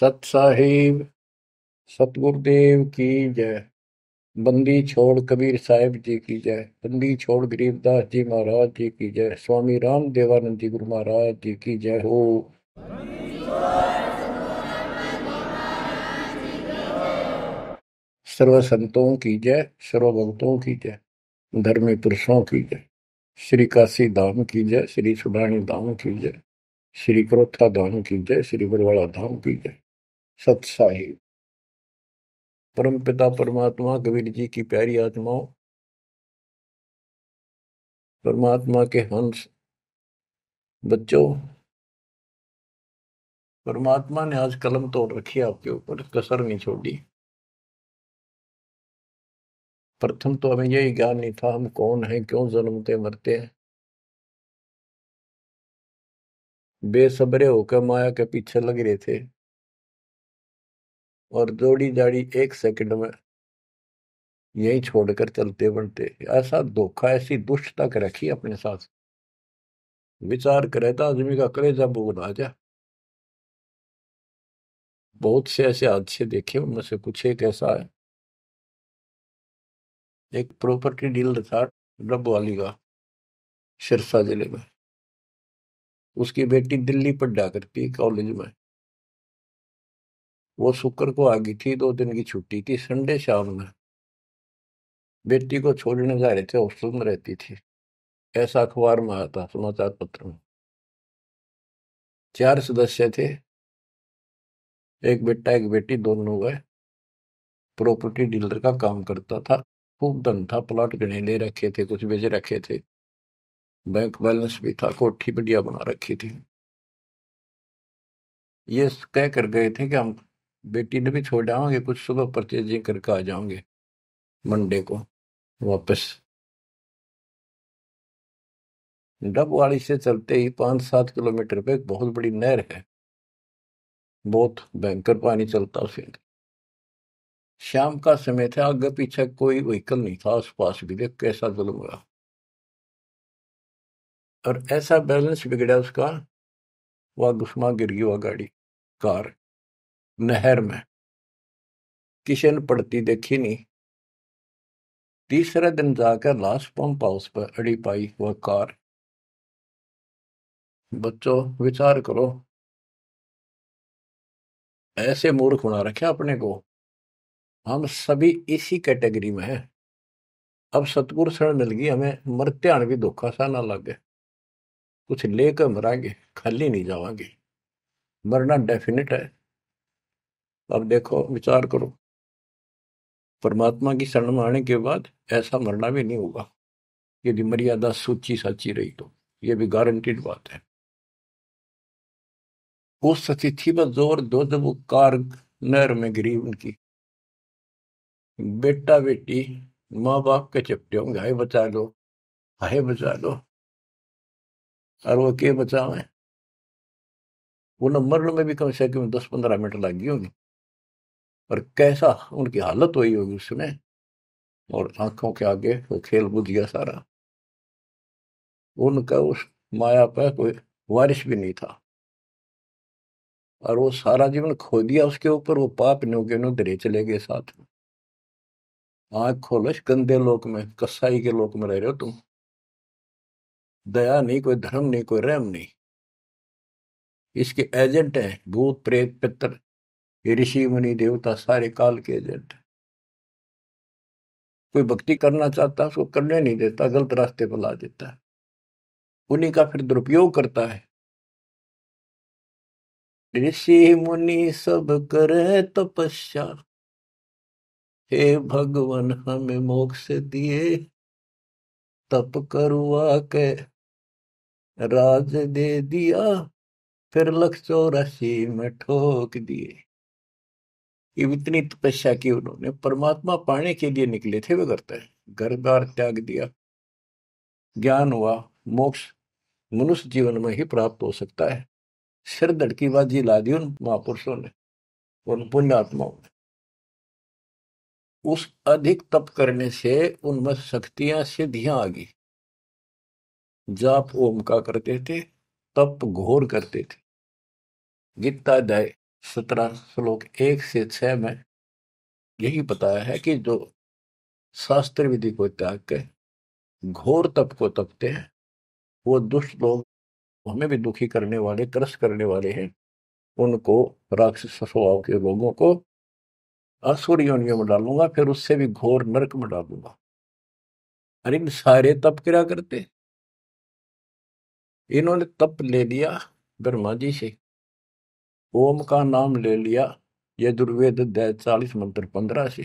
सत साहिब सतगुरुदेव की जय बंदी छोड़ कबीर साहिब जी की जय बंदी छोड़ गरीबदास जी महाराज जी की जय स्वामी राम देवानंद जी गुरु महाराज जी की जय हो सर्व संतों की जय सर्व भक्तों की जय धर्मी पुरुषों की जय श्री काशी धाम की जय श्री सुडानी धाम की जय श्री क्रोथा धाम की जय श्री बरवाड़ा धाम की जय सत परम पिता परमात्मा कबीर जी की प्यारी आत्माओं परमात्मा के हंस बच्चों परमात्मा ने आज कलम तोड़ रखी आपके ऊपर कसर नहीं छोड़ी प्रथम तो हमें यही ज्ञान नहीं था हम कौन हैं क्यों जन्मते मरते हैं बेसबरे होकर माया के पीछे लग रहे थे और जोड़ी जाड़ी एक सेकंड में यही छोड़कर चलते बनते ऐसा धोखा ऐसी दुष्टता कर रखी अपने साथ विचार करे तो आदमी का कलेजा बुगला जा बहुत से ऐसे हादसे देखे उनमें से कुछ एक ऐसा है एक प्रॉपर्टी डीलर था वाली का सिरसा जिले में उसकी बेटी दिल्ली पढ़ा करती कॉलेज में वो शुक्र को आ गई थी दो दिन की छुट्टी थी संडे शाम में बेटी को छोड़ने जा रहे थे हॉस्टल में रहती थी ऐसा अखबार में आया था समाचार पत्र में चार सदस्य थे एक बेटा एक बेटी दोनों गए प्रॉपर्टी डीलर का काम करता था खूब धन था प्लाट गणे ले रखे थे कुछ बेचे रखे थे बैंक बैलेंस भी था कोठी बढ़िया बना रखी थी ये कह कर गए थे कि हम बेटी ने भी छोड़ जाओगे कुछ सुबह परचेजिंग करके आ जाओगे मंडे को वापस डब वाली से चलते ही पांच सात किलोमीटर पे एक बहुत बड़ी नहर है बहुत भयंकर पानी चलता उसे शाम का समय था आगे पीछे कोई व्हीकल नहीं था आस पास भी देख कैसा जुलम हुआ और ऐसा बैलेंस बिगड़ा उसका वह घुसमा गिर गई वह गाड़ी कार नहर में किशन पड़ती देखी नहीं तीसरे दिन जाकर लास्ट पंप हाउस पर अड़ी पाई वह कार बच्चों विचार करो ऐसे मूर्ख बना रखे अपने को हम सभी इसी कैटेगरी में हैं अब सतगुर शरण मिल गई हमें ध्यान भी धोखा सा ना लगे कुछ लेकर मरांगे खाली नहीं जावांगे मरना डेफिनेट है अब देखो विचार करो परमात्मा की शरण में आने के बाद ऐसा मरना भी नहीं होगा यदि मर्यादा सूची साची रही तो ये भी गारंटीड बात है उस अतिथि में जोर दो जब कार नर में गिरी उनकी बेटा बेटी माँ बाप के चपटे होंगे हाय बचा लो हाय बचा लो और वो के वो उन्हें मरने में भी कम से कम दस पंद्रह मिनट लगी होगी और कैसा उनकी हालत हुई होगी उसमें और आंखों के आगे वो खेल कूद गया सारा उनका उस माया पर कोई वारिश भी नहीं था और वो सारा जीवन खो दिया उसके ऊपर वो पाप नो के न्यू चले गए साथ आंख खोलो गंदे लोक में कसाई के लोक में रह रहे हो तुम दया नहीं कोई धर्म नहीं कोई रहम नहीं इसके एजेंट हैं भूत प्रेत पितर ये ऋषि मुनि देवता सारे काल के एजेंट कोई भक्ति करना चाहता है उसको करने नहीं देता गलत रास्ते पर ला देता है उन्हीं का फिर दुरुपयोग करता है ऋषि मुनि सब करे तपस्या हे भगवान हमें मोक्ष दिए तप करुआ के राज दे दिया फिर लख चौरासी में ठोक दिए कि इतनी तपस्या की उन्होंने परमात्मा पाने के लिए निकले थे वे करते हैं घर बार त्याग दिया ज्ञान हुआ मोक्ष मनुष्य जीवन में ही प्राप्त हो सकता है सिर धड़की बाजी ला दी उन महापुरुषों ने उन पुण्यात्माओं ने उस अधिक तप करने से उनमें शक्तियां सिद्धियां आ गई जाप ओम का करते थे तप घोर करते थे गीता दय सत्रह श्लोक एक से छह में यही बताया है कि जो शास्त्र विधि को त्याग के घोर तप को तपते हैं वो दुष्ट लोग हमें भी दुखी करने वाले त्रस करने वाले हैं उनको राक्षस स्वभाव के लोगों को असुर योनियों में डालूंगा फिर उससे भी घोर नरक में डालूंगा अरे इन सारे तप क्या करते इन्होंने तप ले लिया ब्रह्मा जी से ओम का नाम ले लिया यजुर्वेद अध्याय चालीस मंत्र पंद्रह से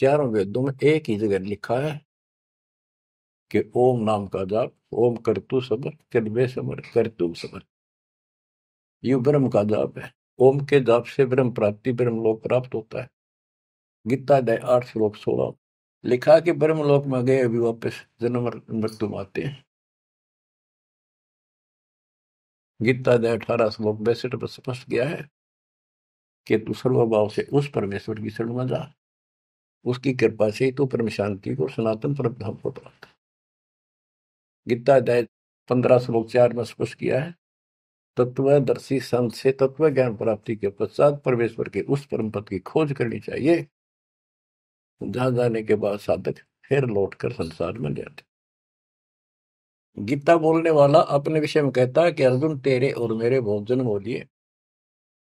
चारों वेदों में एक ही जगह लिखा है कि ओम नाम का जाप ओम करतु समर चलबे समर करतु समर यु ब्रह्म का जाप है ओम के जाप से ब्रह्म प्राप्ति ब्रह्म लोक प्राप्त होता है गीता दय आठ श्लोक सोलह लिखा कि ब्रह्म लोक में गए अभी वापस जन्म मृत्यु आते हैं गीता ने अठारह श्लोक बैसठ पर स्पष्ट किया है कि तू सर्वभाव से उस परमेश्वर की शरण में जा उसकी कृपा से ही तो परम शांति को सनातन परम धाम को प्राप्त गीता अध्याय पंद्रह श्लोक चार में स्पष्ट किया है तत्वदर्शी संत से तत्व ज्ञान प्राप्ति के पश्चात परमेश्वर के उस परम पद की खोज करनी चाहिए जहां जाने के बाद साधक फिर लौट कर संसार में जाते गीता बोलने वाला अपने विषय में कहता है कि अर्जुन तेरे और मेरे बहुत हो बोलिए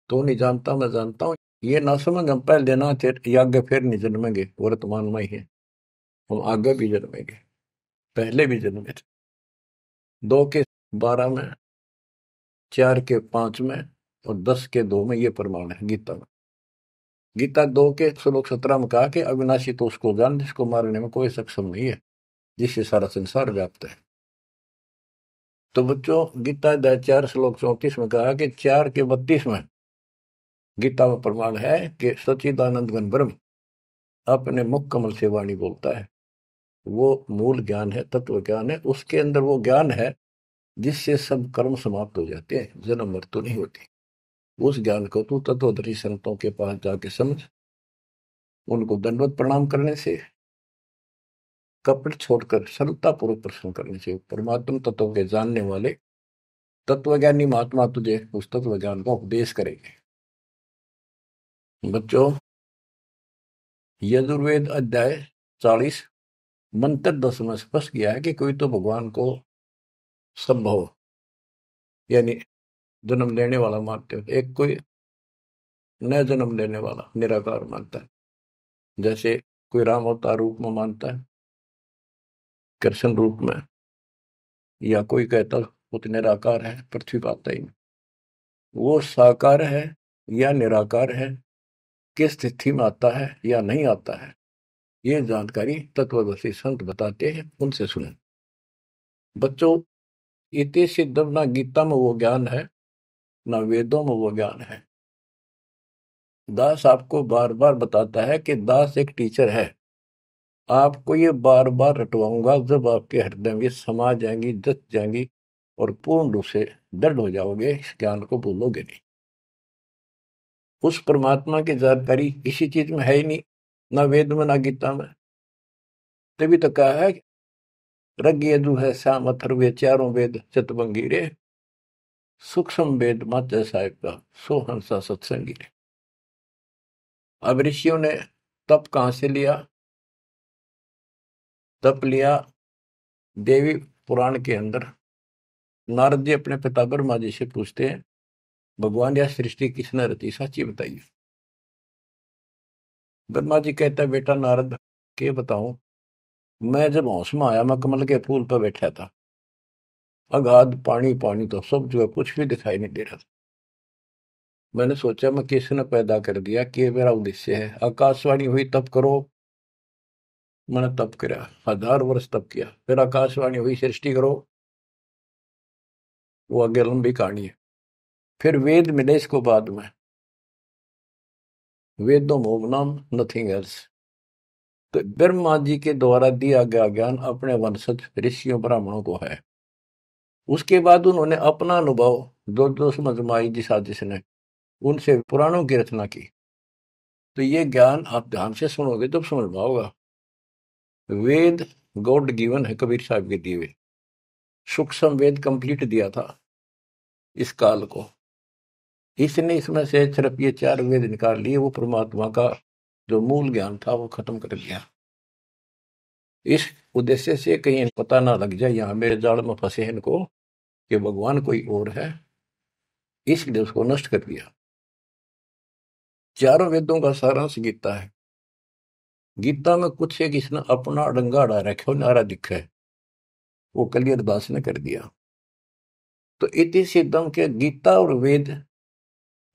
तू नहीं जानता मैं जानता हूँ ये ना समझ हम पहले देना यज्ञ फिर नहीं जन्मेंगे वर्तमान में ही हम आगे भी जन्मेंगे पहले भी जन्मे थे दो के बारह में चार के पांच में और दस के दो में ये प्रमाण है गीता में गीता दो के श्लोक सत्रह में कहा कि अविनाशी तो उसको जान जिसको मारने में कोई सक्षम नहीं है जिससे सारा संसार व्याप्त है तो बच्चों गीता अध्याय चार श्लोक चौंतीस में कहा कि चार के बत्तीस में गीता में प्रमाण है कि सचिदानंद गण ब्रह्म अपने मुख कमल से वाणी बोलता है वो मूल ज्ञान है तत्व ज्ञान है उसके अंदर वो ज्ञान है जिससे सब कर्म समाप्त हो जाते हैं जन्म मृत्यु नहीं होती उस ज्ञान को तू तत्वधरी संतों के पास जाके समझ उनको दंडवत प्रणाम करने से कपट छोड़कर सरलतापूर्वक प्रश्न करने से परमात्म तत्व के जानने वाले तत्वज्ञानी महात्मा तुझे उस तत्व ज्ञान का उपदेश करेंगे बच्चों यजुर्वेद अध्याय चालीस मंत्र दस में स्पष्ट किया है कि कोई तो भगवान को संभव यानी जन्म देने वाला मानते एक कोई न जन्म देने वाला निराकार मानता है जैसे कोई राम अवतार रूप में मानता है कृष्ण रूप में या कोई कहता तो निराकार है पृथ्वी पाता ही वो साकार है या निराकार है किस स्थिति में आता है या नहीं आता है ये जानकारी तत्वदर्शी संत बताते हैं उनसे सुने बच्चों इति सिद्धम ना गीता में वो ज्ञान है ना वेदों में वो ज्ञान है दास आपको बार बार बताता है कि दास एक टीचर है आपको ये बार बार रटवाऊंगा जब आपके हृदय में समा जाएंगी दस जाएंगी और पूर्ण रूप से दृढ़ हो जाओगे इस ज्ञान को भूलोगे नहीं उस परमात्मा की जानकारी किसी चीज में है ही नहीं ना वेद में ना गीता में तभी तो कहा है रग यदु है श्याम अथर्वे चारों वेद चतुभंगी रे सूक्ष्म वेद मात साहेब का सो हंसा सत्संगी रे अब ऋषियों ने तप कहाँ से लिया तप लिया देवी पुराण के अंदर नारद जी अपने पिता ब्रह्मा जी से पूछते हैं भगवान यह सृष्टि किसने रची सच्ची बताइए ब्रह्मा जी कहते बेटा नारद के बताओ मैं जब मौसम आया मैं कमल के फूल पर बैठा था अगाध पानी पानी तो सब जो है कुछ भी दिखाई नहीं दे रहा था मैंने सोचा मैं किसने पैदा कर दिया कि मेरा उद्देश्य है आकाशवाणी हुई तब करो मैंने तप किया हजार वर्ष तप किया फिर आकाशवाणी हुई सृष्टि करो वो आगे लंबी कहानी है फिर वेद मिले इसको बाद में वेदों मोगनाम नथिंग एल्स तो ब्रह्मा जी के द्वारा दिया गया ज्ञान अपने वंशज ऋषियों ब्राह्मणों को है उसके बाद उन्होंने अपना अनुभव दो दो समझमाई जिस आदिश ने उनसे पुराणों की रचना की तो ये ज्ञान आप ध्यान से सुनोगे तब तो समझ पाओगा वेद गॉड गिवन है कबीर साहब के दिए हुए सूक्ष्म वेद कंप्लीट दिया था इस काल को इसने इसमें से सिर्फ चार वेद निकाल लिए वो परमात्मा का जो मूल ज्ञान था वो खत्म कर दिया इस उद्देश्य से कहीं पता ना लग जाए यहाँ मेरे जाल में फंसे इनको कि भगवान कोई और है इसलिए उसको नष्ट कर दिया चारों वेदों का सारांश गीता है गीता में कुछ है किसने अपना डंगा रखे रखो नारा दिखे वो कलियर दास ने कर दिया तो इति सिद्धम के गीता और वेद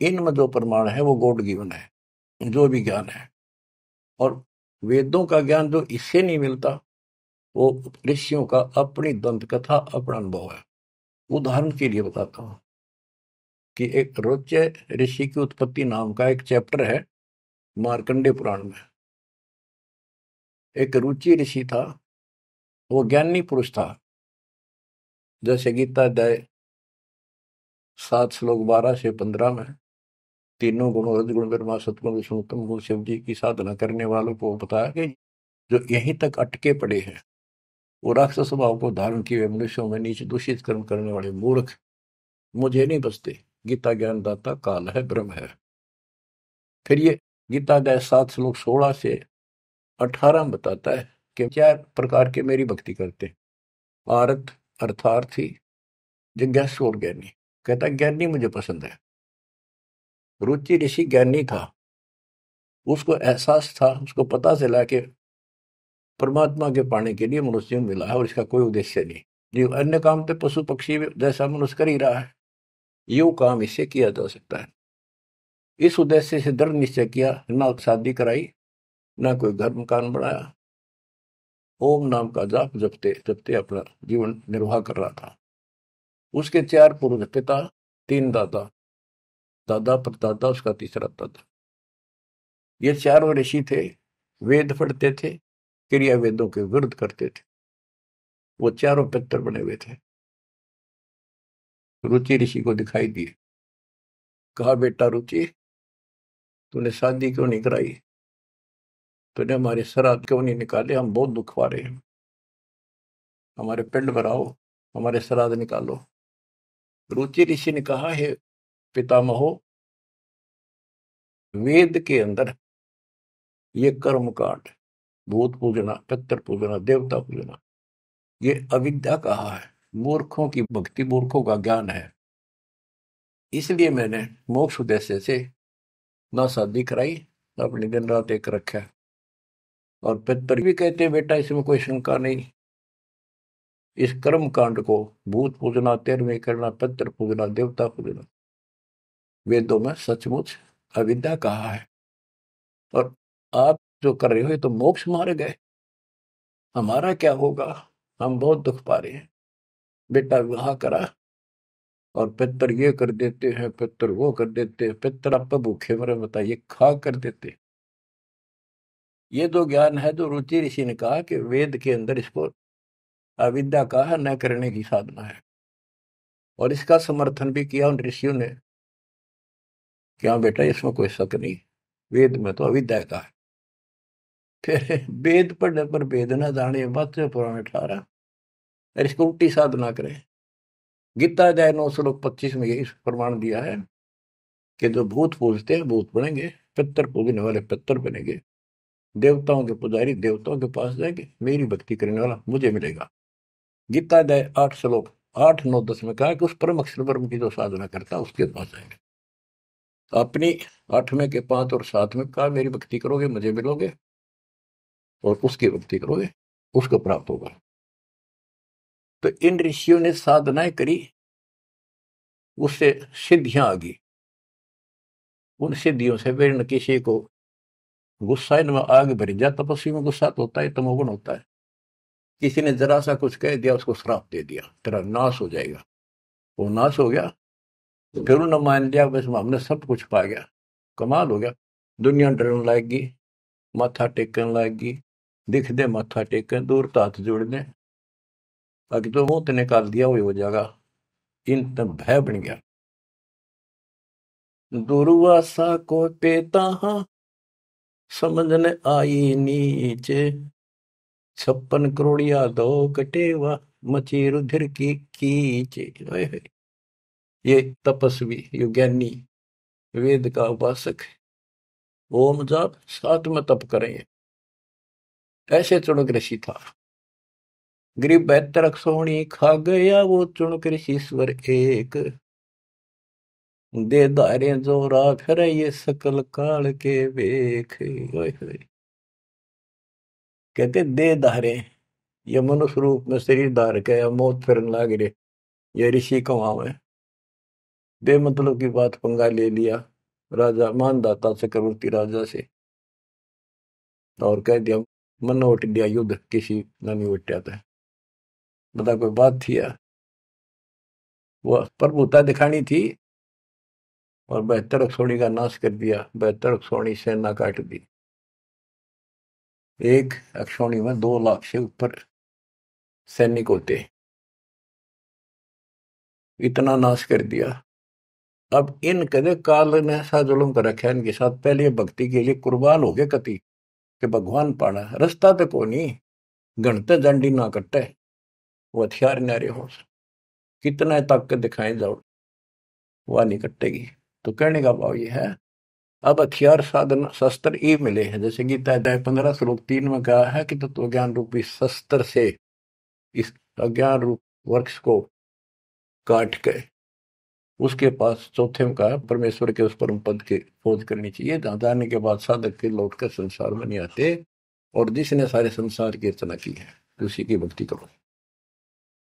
इनमें जो प्रमाण है वो गोड गिवन है जो भी ज्ञान है और वेदों का ज्ञान जो इससे नहीं मिलता वो ऋषियों का अपनी दंत कथा अपना अनुभव है उदाहरण के लिए बताता हूँ कि एक रोच्य ऋषि की उत्पत्ति नाम का एक चैप्टर है मार्कंडे पुराण में एक रुचि ऋषि था वो ज्ञानी पुरुष था जैसे गीता दय सात श्लोक बारह से पंद्रह में तीनों गुणों रजगुण ब्रह्मा सतगुण विष्णुतम गुण शिव जी की साधना करने वालों को बताया कि जो यहीं तक अटके पड़े हैं वो राक्षस स्वभाव को धारण किए मनुष्यों में नीचे दूषित कर्म करने वाले मूर्ख मुझे नहीं बसते गीता ज्ञानदाता काल है ब्रह्म है फिर ये गीता दय सात श्लोक सोलह से अठारह बताता है कि क्या प्रकार के मेरी भक्ति करते हैं आरत अर्थार्थी जिज्ञास और ज्ञानी कहता ज्ञानी मुझे पसंद है रुचि ऋषि ज्ञानी था उसको एहसास था उसको पता चला कि परमात्मा के पाने के लिए मनुष्य मिला है और इसका कोई उद्देश्य नहीं जो अन्य काम तो पशु पक्षी जैसा मनुष्य कर ही रहा है यो काम इससे किया जा सकता है इस उद्देश्य से दृढ़ निश्चय किया ना शादी कराई ना कोई घर मकान बनाया ओम नाम का जाप जपते जपते अपना जीवन निर्वाह कर रहा था उसके चार पुरुष पिता तीन दादा दादा परदादा उसका तीसरा दादा ये चारों ऋषि थे वेद पढ़ते थे क्रिया वेदों के विरुद्ध करते थे वो चारों पितर बने हुए थे रुचि ऋषि को दिखाई दिए कहा बेटा रुचि तूने शादी क्यों नहीं कराई तूने हमारी सरहद क्यों नहीं निकाले हम बहुत दुख पा रहे हैं हमारे पिंड आओ हमारे सरहद निकालो रुचि ऋषि ने कहा है पितामहो वेद के अंदर ये कर्म कांड भूत पूजना पितर पूजना देवता पूजना ये अविद्या कहा है मूर्खों की भक्ति मूर्खों का ज्ञान है इसलिए मैंने मोक्ष उद्देश्य से ना शादी कराई ना अपनी दिन रात एक रखा और पितर भी कहते बेटा इसमें कोई शंका नहीं इस कर्म कांड को भूत पूजना तेरवे करना पितर पूजना देवता पूजना वेदों में सचमुच अविद्या कहा है और आप जो कर रहे हो तो मोक्ष मार गए हमारा क्या होगा हम बहुत दुख पा रहे हैं बेटा विवाह करा और पितर ये कर देते हैं पितर वो कर देते हैं पितर आप भूखे मरे बताइए खा कर देते हैं ये दो ज्ञान है तो रुचि ऋषि ने कहा कि वेद के अंदर इसको अविद्या का न करने की साधना है और इसका समर्थन भी किया उन ऋषियों ने क्या बेटा इसमें कोई शक नहीं वेद में तो अविद्या का है फिर वेद पढ़ने पर वेद न जाने मत पुराने अठारह और इसको उल्टी साधना करें गीता अध्याय नौ श्लोक पच्चीस में यही प्रमाण दिया है कि जो भूत पूजते हैं भूत बनेंगे पितर पूजने वाले पितर बनेंगे देवताओं के पुजारी देवताओं के पास जाएंगे मेरी भक्ति करने वाला मुझे मिलेगा गीता दय आठ श्लोक आठ नौ दस में कहा कि उस परम अक्षर परम की जो साधना करता है उसके पास जाएंगे अपनी आठवें के पांच और सात में कहा मेरी भक्ति करोगे मुझे मिलोगे और उसकी भक्ति करोगे उसको प्राप्त होगा तो इन ऋषियों ने साधनाएं करी उससे सिद्धियां आ गई उन सिद्धियों से वे न किसी को गुस्सा इनमें आग भर जा तपस्वी तो में गुस्सा तो होता है तमोगुण तो होता है किसी ने जरा सा कुछ कह दिया उसको श्राप दे दिया तेरा नाश हो जाएगा वो नाश हो गया फिर उन्होंने मान लिया बस हमने सब कुछ पा गया कमाल हो गया दुनिया डरने लायक माथा टेकन लायक गई दिख दे माथा टेकन दूर तो हाथ जोड़ दे अगर तो मुंह तो निकाल दिया वही हो जाएगा इन तब भय बन गया दुर्वासा को पेता हाँ न आई नीचे छप्पन करोड़िया दो कटेवा मची रुधिर की कीचे ये तपस्वी ये ज्ञानी वेद का उपासक है। ओम जाप साथ में तप करें ऐसे चुनक ऋषि था गरीब बेहतर सोनी खा गया वो चुनक ऋषि स्वर एक दे दारे जोरा फिर ये सकल काल के वेख कहते दे दारे ये मनुष्य रूप में शरीर के या मौत फिर लाग रे ये ऋषि कमाव है दे मतलब की बात पंगा ले लिया राजा मानदाता चक्रवर्ती राजा से और कह दिया मन उठ दिया युद्ध किसी ने नहीं उठा था बता कोई बात थी वो प्रभुता दिखानी थी और बेहतर अक्षौणी का नाश कर दिया बेहतर अक्षौणी सेना काट दी एक अक्षौणी में दो लाख से ऊपर सैनिक होते इतना नाश कर दिया अब इन कदे काल ने ऐसा जुलम कर रखा इनके साथ पहले भक्ति के लिए कुर्बान हो गए कति के भगवान पाना रास्ता पे तो को नहीं गणते जंडी ना कट्टे वो हथियार नारे हो कितना ताकत दिखाए जाओ वह नहीं कटेगी तो कहने का भाव ये है अब हथियार साधन शस्त्र ये मिले हैं जैसे गीता अध्याय पंद्रह श्लोक तीन में कहा है कि तत्व तो ज्ञान रूपी शस्त्र से इस अज्ञान रूप वृक्ष को काट के उसके पास चौथे में कहा परमेश्वर के उस परम पद की खोज करनी चाहिए जहाँ जाने के बाद साधक के लौट कर संसार में नहीं आते और जिसने सारे संसार की रचना की है उसी की भक्ति करो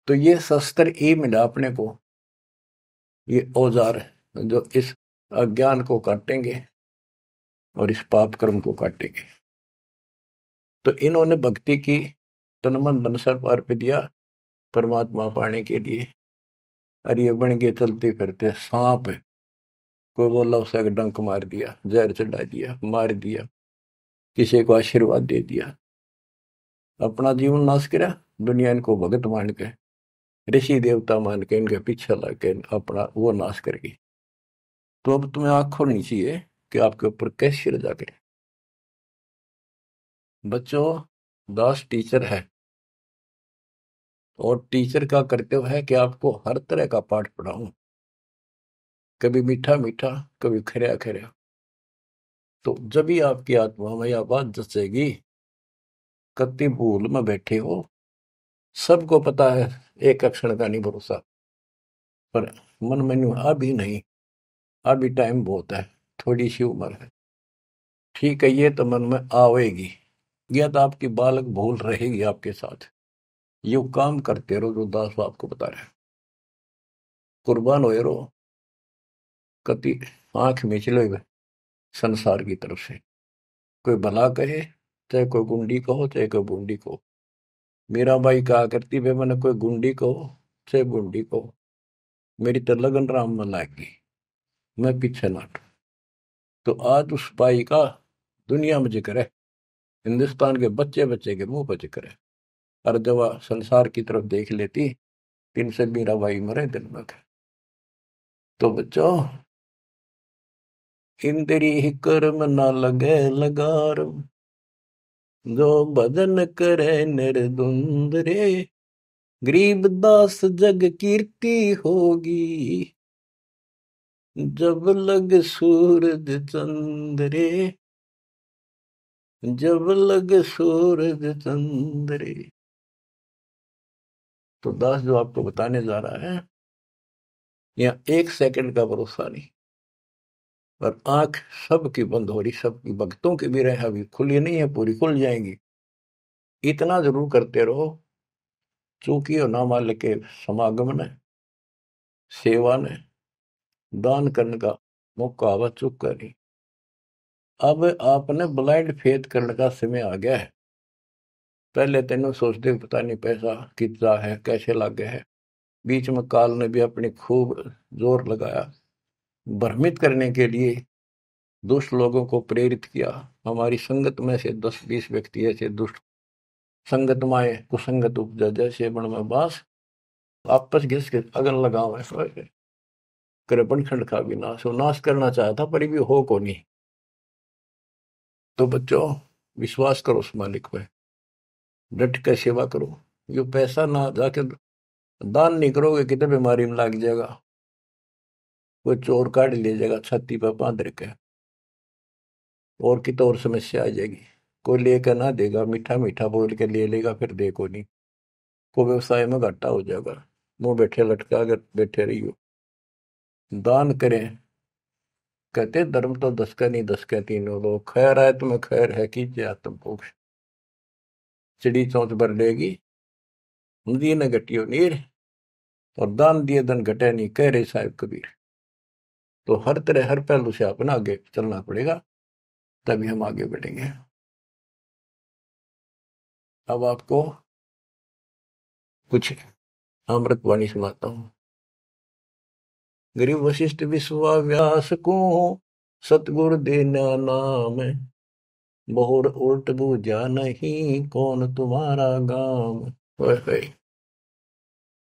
तो ये शस्त्र ए मिला अपने को ये औजार जो इस अज्ञान को काटेंगे और इस पाप कर्म को काटेंगे तो इन्होंने भक्ति की तन मन मन सब दिया परमात्मा पाने के लिए अरे बन के चलते फिरते सांप कोई बोला उसे डंक मार दिया जहर चढ़ा दिया मार दिया किसी को आशीर्वाद दे दिया अपना जीवन नाश करा दुनिया इनको भगत मान के ऋषि देवता मान के इनके पीछे लग के अपना वो नाश कर गई तो अब तुम्हें आंख खोलनी चाहिए कि आपके ऊपर कैसी रजा करें बच्चों दास टीचर है और टीचर का कर्तव्य है कि आपको हर तरह का पाठ पढ़ाऊं कभी मीठा मीठा कभी खरिया खरिया तो जब ही आपकी आत्मा में यह बात जसेगी कति भूल में बैठे हो सबको पता है एक अक्षर का नहीं भरोसा पर मन मनु आ भी नहीं अभी टाइम बहुत है थोड़ी सी उम्र है ठीक है ये तो मन में आवेगी यह तो आपकी बालक भूल रहेगी आपके साथ ये काम करते रहो जो दास बाप को बता रहे कुर्बान होए रहो कति आंख में चलो संसार की तरफ से कोई भला कहे चाहे कोई गुंडी कहो चाहे कोई बुंडी कहो मेरा भाई कहा करती भाई मैंने कोई गुंडी कहो चाहे गुंडी कहो मेरी तो लगन राम में लाएगी मैं पीछे हटू तो आज उस पाई का दुनिया में जिक्र है हिंदुस्तान के बच्चे बच्चे के मुंह पर जिक्र है और जब संसार की तरफ देख लेती तीन से मेरा भाई मरे दिन में तो बच्चों इंद्री कर्म ना लगे लगार जो भजन करे निर्दुंद रे गरीब दास जग कीर्ति होगी जब लग सूरज चंद्रे जब लग सूरज चंद्रे तो दास जो आपको बताने जा रहा है यहाँ एक सेकंड का भरोसा नहीं पर आंख सबकी बंद हो रही सबकी भक्तों की भी रहे अभी खुली नहीं है पूरी खुल जाएंगी इतना जरूर करते रहो चूंकि नाम के समागम ने सेवा ने दान करने का मौका आवा चुप करी अब आपने ब्लाइंड फेथ करने का समय आ गया है पहले तेन सोचते पता नहीं पैसा कितना है कैसे लग गया है बीच में काल ने भी अपनी खूब जोर लगाया भ्रमित करने के लिए दुष्ट लोगों को प्रेरित किया हमारी संगत में से दस बीस व्यक्ति ऐसे दुष्ट संगत माए कुसंगत उपजा जैसे बण में बास आपस घिस के अगन ऐसा कृपण खंड का विनाश हो नाश करना चाहता पर भी हो को नहीं तो बच्चों विश्वास करो उस मालिक पे डट कर सेवा करो ये पैसा ना जाके दान नहीं करोगे कितने बीमारी में लग जाएगा कोई चोर काट ले जाएगा छाती पर बांध के और की तो और समस्या आ जाएगी कोई लेकर ना देगा मीठा मीठा बोल के ले लेगा फिर देखो नहीं को व्यवसाय में घाटा हो जाएगा मुंह बैठे लटका कर बैठे रहियो दान करें कहते धर्म तो दस का नहीं दस का तीनों लोग खैर आए तुम्हें खैर है कीजिए आत्मपोक्ष चिड़ी चौंच भर लेगी दिए न घटियो नीर और दान दिए दन घटे नहीं कह रहे साहेब कबीर तो हर तरह हर पहलू से अपना आगे चलना पड़ेगा तभी हम आगे बढ़ेंगे अब आपको कुछ अमृतवाणी सुनाता हूँ गरीब वशिष्ठ व्यास को सतगुर देना नाम बहुर उल्ट बूझा नहीं कौन तुम्हारा गाम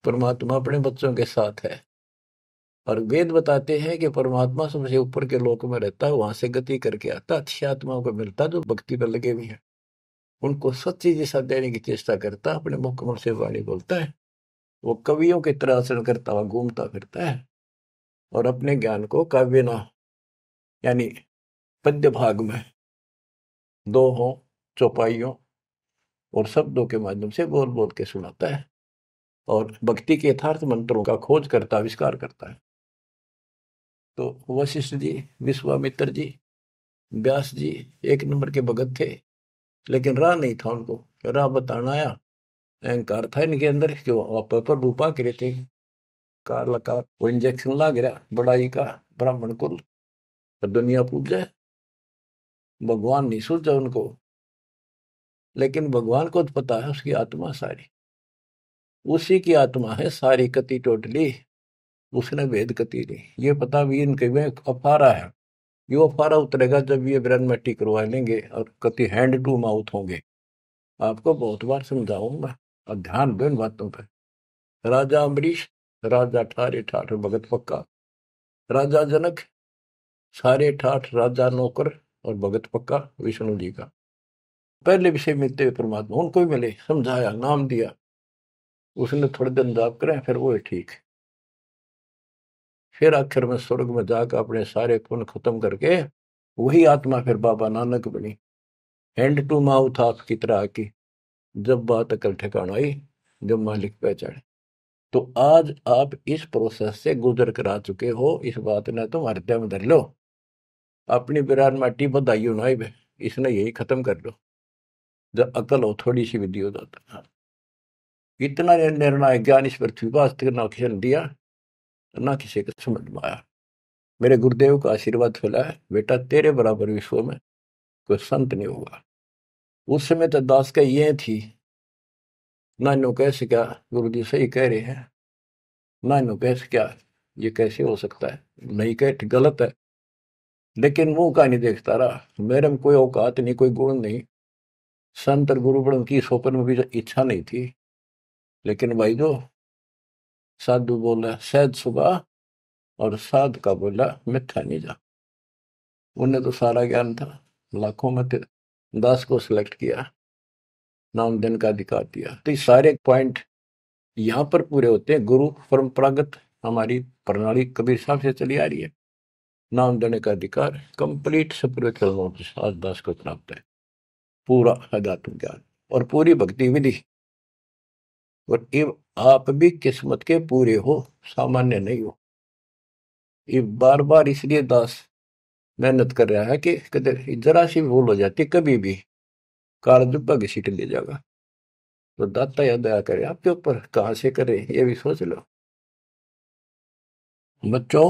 परमात्मा अपने बच्चों के साथ है और वेद बताते हैं कि परमात्मा सबसे ऊपर के लोक में रहता है वहां से गति करके आता अच्छी आत्माओं को मिलता जो भक्ति पर लगे हुए हैं उनको सच्ची दिशा देने की चेष्टा करता अपने मुख्यमंत्री से वाणी बोलता है वो कवियों के तरह आचरण करता हुआ घूमता फिरता है और अपने ज्ञान को काव्यना यानी पद्य भाग में दो हो चौपाइयों और शब्दों के माध्यम से बोल बोल के सुनाता है और भक्ति के यथार्थ मंत्रों का खोज करता आविष्कार करता है तो वशिष्ठ जी विश्वामित्र जी व्यास जी एक नंबर के भगत थे लेकिन राह नहीं था उनको राह बताना आया अहंकार था इनके अंदर कि आप पर रूपा के थे कार लगा वो इंजेक्शन ला गया बड़ाई का ब्राह्मण कुल तो दुनिया दुनिया पूजे भगवान नहीं सूझा उनको लेकिन भगवान को तो पता है उसकी आत्मा सारी उसी की आत्मा है सारी कति टोटली उसने भेद कति ली ये पता भी इनके में अफारा है ये अफारा उतरेगा जब ये ब्रह्म मट्टी करवा लेंगे और कति हैंड टू माउथ होंगे आपको बहुत बार समझाऊंगा और ध्यान दो इन बातों पर राजा अम्बरीश राजा ठारे ठाठ भगत पक्का राजा जनक सारे ठाठ राजा नौकर और भगत पक्का विष्णु जी का पहले विषय मिलते हुए परमात्मा उनको भी मिले समझाया नाम दिया उसने थोड़े दिन जाप करें फिर वो ठीक फिर आखिर में स्वर्ग में जाकर अपने सारे पुण्य खत्म करके वही आत्मा फिर बाबा नानक बनी हैंड टू माउथ आपकी तरह की जब बात अकल ठिकाना आई जब मालिक पहचाने तो आज आप इस प्रोसेस से गुजर करा चुके हो इस बात ने तुम हृदय में धर लो अपनी बिरान माटी बधाई हो इसने यही खत्म कर लो जब अकल हो थोड़ी सी विधि हो जाता हाँ। इतना निर्णय ज्ञान इस पृथ्वी वास्तव ना किसी ने दिया ना किसी को समझ में आया मेरे गुरुदेव का आशीर्वाद फैला है बेटा तेरे बराबर विश्व में कोई संत नहीं होगा उस समय तो दास का ये थी Nanय कैसे कह क्या गुरु जी सही कह रहे हैं ना कैसे क्या ये कैसे हो सकता है नहीं कह गलत है लेकिन वो का नहीं देखता रहा मेरे में कोई औकात नहीं कोई गुण नहीं संत और बड़ों की सोपन में भी इच्छा नहीं थी लेकिन भाई जो साधु बोला सहद सुबह और साध का बोला मिथ्या नहीं जा उन्हें तो सारा ज्ञान था लाखों में दास को सिलेक्ट किया नामधन का अधिकार दिया तो ये सारे पॉइंट यहाँ पर पूरे होते हैं गुरु परंपरागत हमारी प्रणाली कबीर साहब से चली आ रही है नाम देने का अधिकार कंप्लीट स्पिरिचुअल दास को प्राप्त है पूरा अध्यात्म ज्ञान और पूरी भक्ति विधि और ये आप भी किस्मत के पूरे हो सामान्य नहीं हो ये बार बार इसलिए दास मेहनत कर रहा है कि कदर जरा सी भूल हो जाती कभी भी काल डिब्बा सीट ले जाएगा तो दाता या दया करे आपके ऊपर कहाँ से करे ये भी सोच लो बच्चों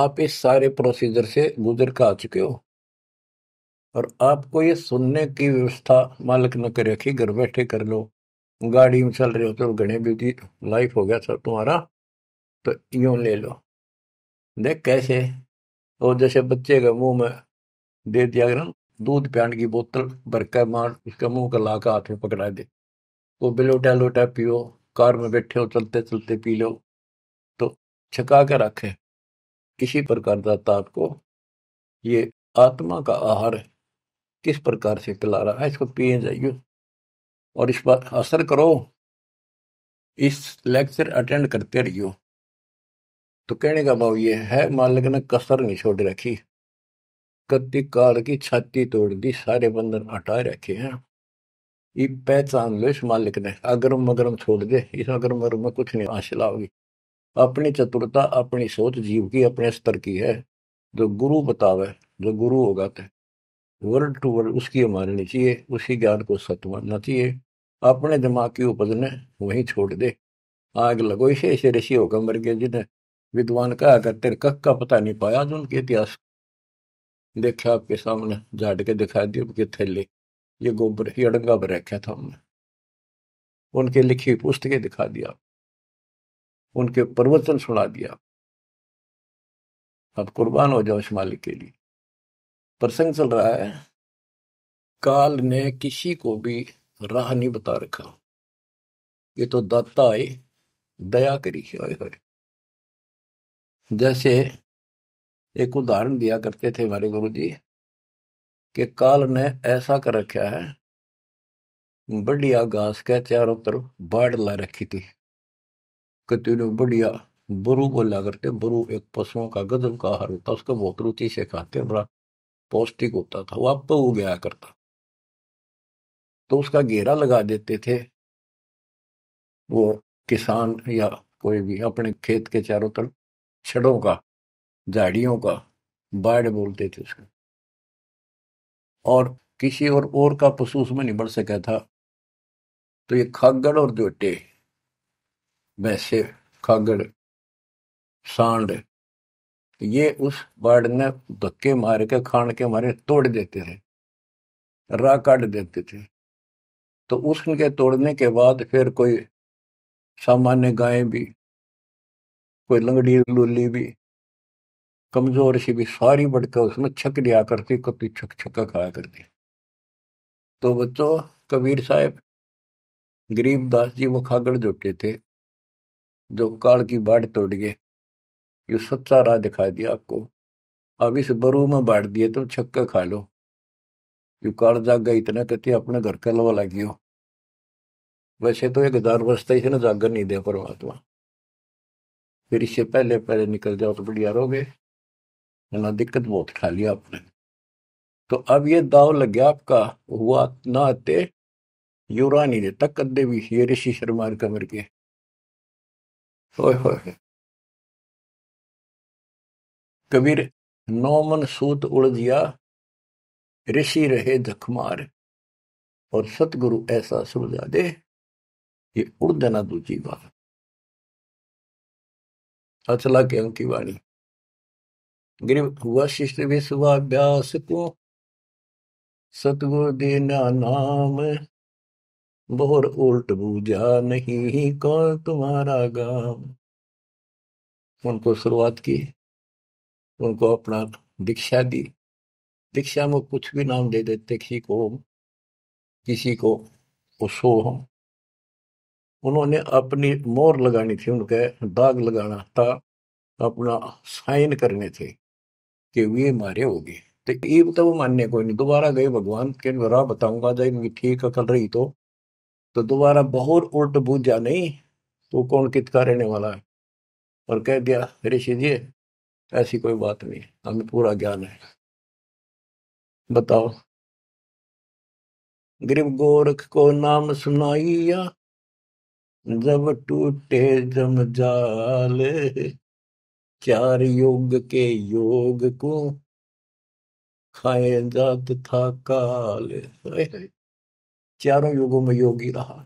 आप इस सारे प्रोसीजर से गुजर कर आ चुके हो और आपको ये सुनने की व्यवस्था मालिक ने कर रखी घर बैठे कर लो गाड़ी में चल रहे हो तो घने बिजी लाइफ हो गया सर तुम्हारा तो यूं ले लो देख कैसे और जैसे बच्चे का मुंह में दे दिया ना दूध प्याण की बोतल बरका मार उसका मुंह का लाका हाथ में पकड़ा दे वो बिलोटा लोटा पियो कार में बैठे हो चलते चलते पी लो तो छका के रखे किसी प्रकार का ताप को ये आत्मा का आहार है किस प्रकार से पिला रहा है इसको पिए जाइए और इस पर असर करो इस लेक्चर अटेंड करते रहियो तो कहने का भाव ये है मालिक ने कसर नहीं छोड़ रखी कत्ती काल की छाती तोड़ दी सारे बंधन हटा रखे हैं ये पहचान लो इस मालिक ने अगरम मगरम छोड़ दे इस अगरम मगरम में कुछ नहीं हासिल होगी अपनी चतुरता अपनी सोच जीव की अपने स्तर की है जो गुरु बतावे जो गुरु होगा तो वर्ड टू वर्ड उसकी माननी चाहिए उसी ज्ञान को सत्य मानना चाहिए अपने दिमाग की उपज ने वहीं छोड़ दे आग लगो इसे ऐसे ऋषि होगा मर गए जिन्हें विद्वान कहा करते कख का पता नहीं पाया जो तो उनके इतिहास देखा आपके सामने झाड़ के दिखा दिए उनके थैले ये गोबर ये अड़ंगा पर रखा था हमने उनके लिखी पुस्तकें दिखा दिया उनके प्रवचन सुना दिया अब कुर्बान हो जाओ मालिक के लिए प्रसंग चल रहा है काल ने किसी को भी राह नहीं बता रखा ये तो दत्ता आए दया करी है जैसे एक उदाहरण दिया करते थे हमारे गुरु जी के काल ने ऐसा कर रखा है बढ़िया घास के चारों तरफ बाढ़ ला रखी थी ने बढ़िया बुरू बोला करते बुरू एक पशुओं का गजब का आहार होता उसको बहुत रुचि से खाते बड़ा पौष्टिक होता था वो अब गया करता तो उसका घेरा लगा देते थे वो किसान या कोई भी अपने खेत के चारों तरफ छड़ों का झाड़ियों का बाढ़ बोलते थे उसको और किसी और और का पशु उसमें नहीं बढ़ सका था तो ये खागड़ और जोटे वैसे खागड़ सांड ये उस बाढ़ ने धक्के मार के खान के मारे तोड़ देते थे रा काट देते थे तो उसके तोड़ने के बाद फिर कोई सामान्य गाय भी कोई लंगड़ी लुली भी कमजोर सी भी सारी बढ़कर उसमें छक लिया करती कभी छक छका खाया करती तो बच्चों कबीर साहब दास जी वो खागड़ जोटे थे जो काल की बाढ़ तोड़ गए ये सच्चा राह दिखा दिया आपको अब इस बरू में बांट दिए तो छक्का खा लो यू काल जागा इतना कहते अपने घर का लवा लगी हो वैसे तो एक हजार वर्ष तक इसने जागा नहीं दिया परमात्मा फिर इससे पहले पहले निकल जाओ तो बढ़िया रहोगे ना दिक्कत बहुत खा लिया आपने तो अब ये दाव लग गया आपका हुआ ना आते यूरानी ने तक कदे भी ये ऋषि शर्मा कमर के कबीर नौमन सूत उड़ उड़दिया ऋषि रहे धखमार और सतगुरु ऐसा सुलझा दे ये उड़ देना दूजी बात अचला के अंक वाणी वशिष्ठ विश्वाभ्यास को सतगुरु देना नाम बहुर उल्ट बूझा नहीं कौन तुम्हारा गाम उनको शुरुआत की उनको अपना दीक्षा दी दीक्षा में कुछ भी नाम दे देते किसी को किसी को उसो हम उन्होंने अपनी मोर लगानी थी उनके दाग लगाना था अपना साइन करने थे के हुए मारे गए तो ये तो वो मान्य कोई नहीं दोबारा गए भगवान के बरा बताऊंगा जब इनकी ठीक अकल रही तो तो दोबारा बहुत उल्ट बूझा नहीं तो कौन कितका रहने वाला है और कह दिया ऋषि जी ऐसी कोई बात नहीं हमें पूरा ज्ञान है बताओ गरीब गोरख को नाम सुनाइया जब टूटे जम जाले चार योग के योग को खाएगा तथा काल चारों युगों में योगी रहा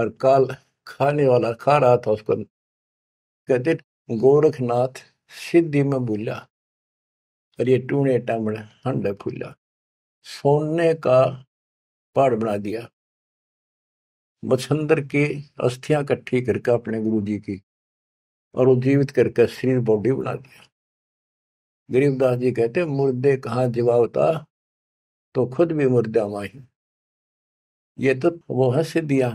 और काल खाने वाला खा रहा था उसको कहते गोरखनाथ सिद्धि में भूला और ये टूणे टामड़े हंड फूला सोने का पहाड़ बना दिया मछंदर के अस्थियां इकट्ठी करके अपने गुरु जी की और वो जीवित करके शरीर बॉडी बना दिया गरीबदास जी कहते मुर्दे कहा जीवावता तो खुद भी मुर्दा माही ये तो वो है दिया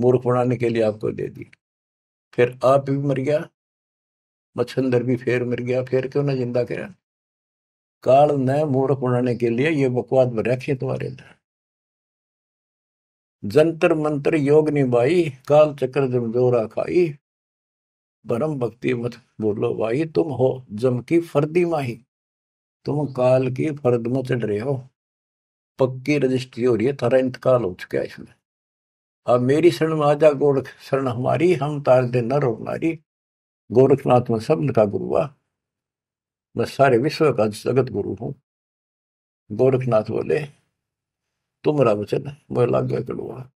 मूर्ख बनाने के लिए आपको दे दी फिर आप भी मर गया मच्छंदर भी फिर मर गया फिर क्यों ना जिंदा करा काल ने मूर्ख बनाने के लिए ये बकवाद रखे तुम्हारे अंदर जंतर मंत्र योग निभाई काल चक्र जमजोरा खाई परम भक्ति मत बोलो भाई तुम हो जम की फर्दी माही तुम काल की फर्द में चढ़ रहे हो पक्की रजिस्ट्री हो रही है तारा इंतकाल हो चुका है इसमें अब मेरी शरण में गोरख शरण हमारी हम तार दे न रो नारी गोरखनाथ में सब का गुरुआ मैं सारे विश्व का जगत गुरु हूँ गोरखनाथ बोले तुम वचन मैं लागे कड़ुआ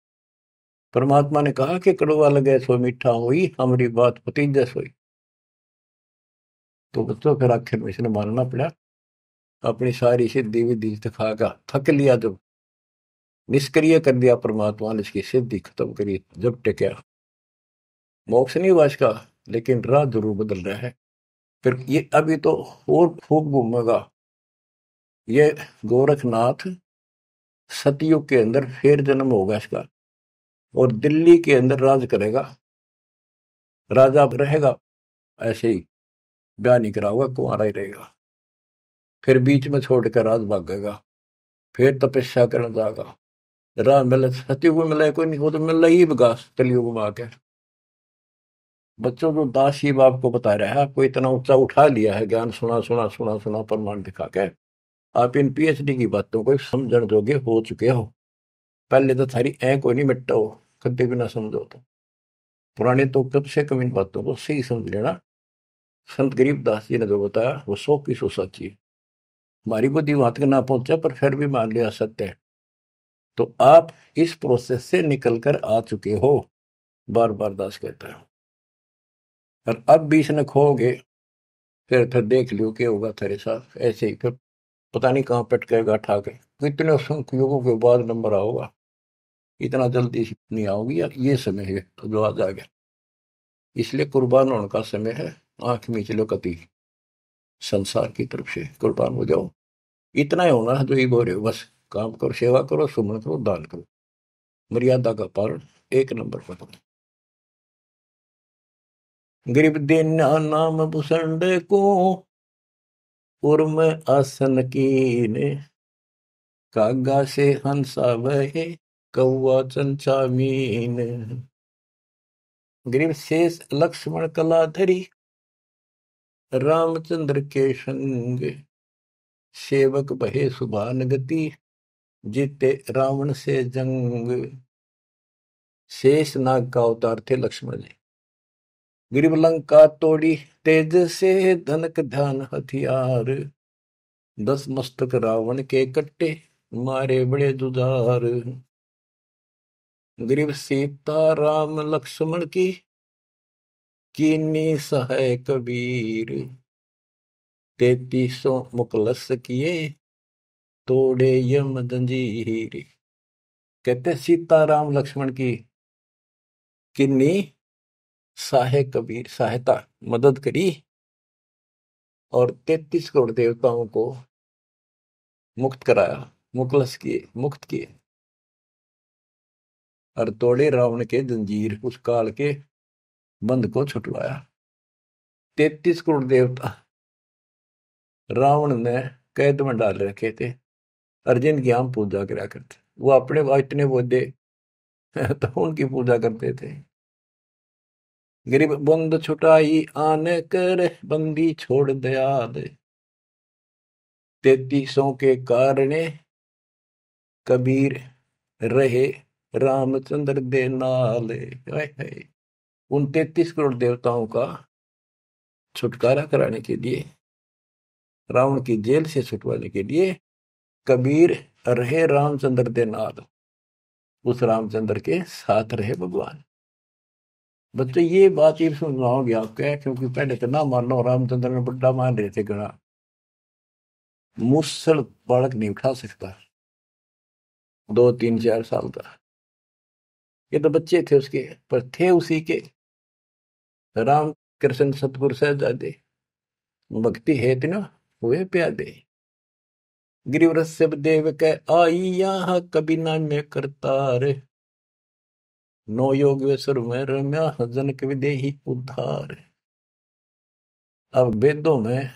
परमात्मा ने कहा कि कड़वा लगे सो मीठा हुई हमारी बात भतीजे सोई तो बच्चों फिर आखिर में इसने मानना पड़ा अपनी सारी सिद्धि विधि दिखागा थक लिया जब निष्क्रिय कर दिया परमात्मा ने इसकी सिद्धि खत्म करी जब टिकया मोक्ष नहीं हुआ इसका लेकिन राह जरूर बदल रहा है फिर ये अभी तो और खूब घूमेगा ये गोरखनाथ सतयुग के अंदर फिर जन्म होगा इसका और दिल्ली के अंदर राज करेगा राजा रहेगा ऐसे ही ब्याह नहीं करा हुआ ही रहेगा फिर बीच में छोड़ कर राज भागेगा फिर तपस्या कर जाएगा राज मिले सत्यु को मिले कोई नहीं वो तो मिल ही विकास कलियो को आकर बच्चों को तो दास ही बाप को बता रहा है आपको इतना ऊंचा उठा लिया है ज्ञान सुना सुना सुना सुना प्रमाण दिखा के आप इन पीएचडी की बातों को समझ जोगे हो चुके हो पहले तो थारी ऐ कोई नहीं मिट्टा हो कभी भी ना समझो तो पुराने तो कब से कम इन बातों को सही समझ लेना संत गरीब दास जी ने जो बताया वो सौ की सौ सच है हमारी बुद्धि वहां तक ना पहुंचा पर फिर भी मान लिया सत्य है तो आप इस प्रोसेस से निकल कर आ चुके हो बार बार दास कहता है और अब भी इसने खोगे फिर फिर तो देख लियो क्या होगा तेरे साथ ऐसे ही फिर पता नहीं कहाँ पटकेगा ठाके कितने संख्योगों के बाद नंबर आओगा इतना जल्दी नहीं आओगी ये समय है जो आ गया इसलिए कुर्बान होने का समय है आंख मीच लो कति संसार की तरफ से कुर्बान हो जाओ इतना ही होना है जो ये बोरे बस काम करो सेवा करो सुमन करो दान करो मर्यादा का पालन एक नंबर पर करो गरीब देना नाम भूषण को उर्म आसन की ने कागा से हंसा वह कौआ चंचा मीन ग्रीव शेष लक्ष्मण कलाधरी रामचंद्र के संग सेवक बहे सुभान गति जीते रावण से जंग शेष नाग का अवतार थे लक्ष्मण जी गिरिव लंका तोड़ी तेज से धनक ध्यान हथियार दस मस्तक रावण के कट्टे मारे बड़े जुजार सीता राम लक्ष्मण की कीनी सहाय कबीर तेतीसो मुकलस किए तोड़े यम जंजीर कहते सीताराम लक्ष्मण की किन्नी साहे कबीर सहायता मदद करी और तैतीस करोड़ देवताओं को मुक्त कराया मुकलस किए मुक्त किए और तोड़े रावण के जंजीर उस काल के बंद को छुटवाया तैतीस करोड़ देवता रावण ने कैद में डाल रखे थे अर्जुन की हम पूजा करा करते वो अपने इतने बोधे तो उनकी पूजा करते थे गरीब बंद छुटाई आने कर बंदी छोड़ दया दे तैतीसों के कारण कबीर रहे रामचंद्र दे नाले उन तैतीस करोड़ देवताओं का छुटकारा कराने के लिए रावण की जेल से छुटवाने के लिए कबीर रहे रामचंद्र दे नाल उस रामचंद्र के साथ रहे भगवान बच्चे ये बात ये रहा में आओगे आपके क्योंकि पहले तो ना मान लो रामचंद्र ने बड्डा मान रहे थे गणा मुसल बालक नहीं उठा सकता दो तीन चार साल का ये तो बच्चे थे उसके पर थे उसी के राम कृष्ण सतपुर सहजादे भक्ति है तिना हुए प्यादे गिरिवरस देव कह आई यहाँ कभी ना मैं करतार नो योग में रम्या जनक विदेही उद्धार अब वेदों में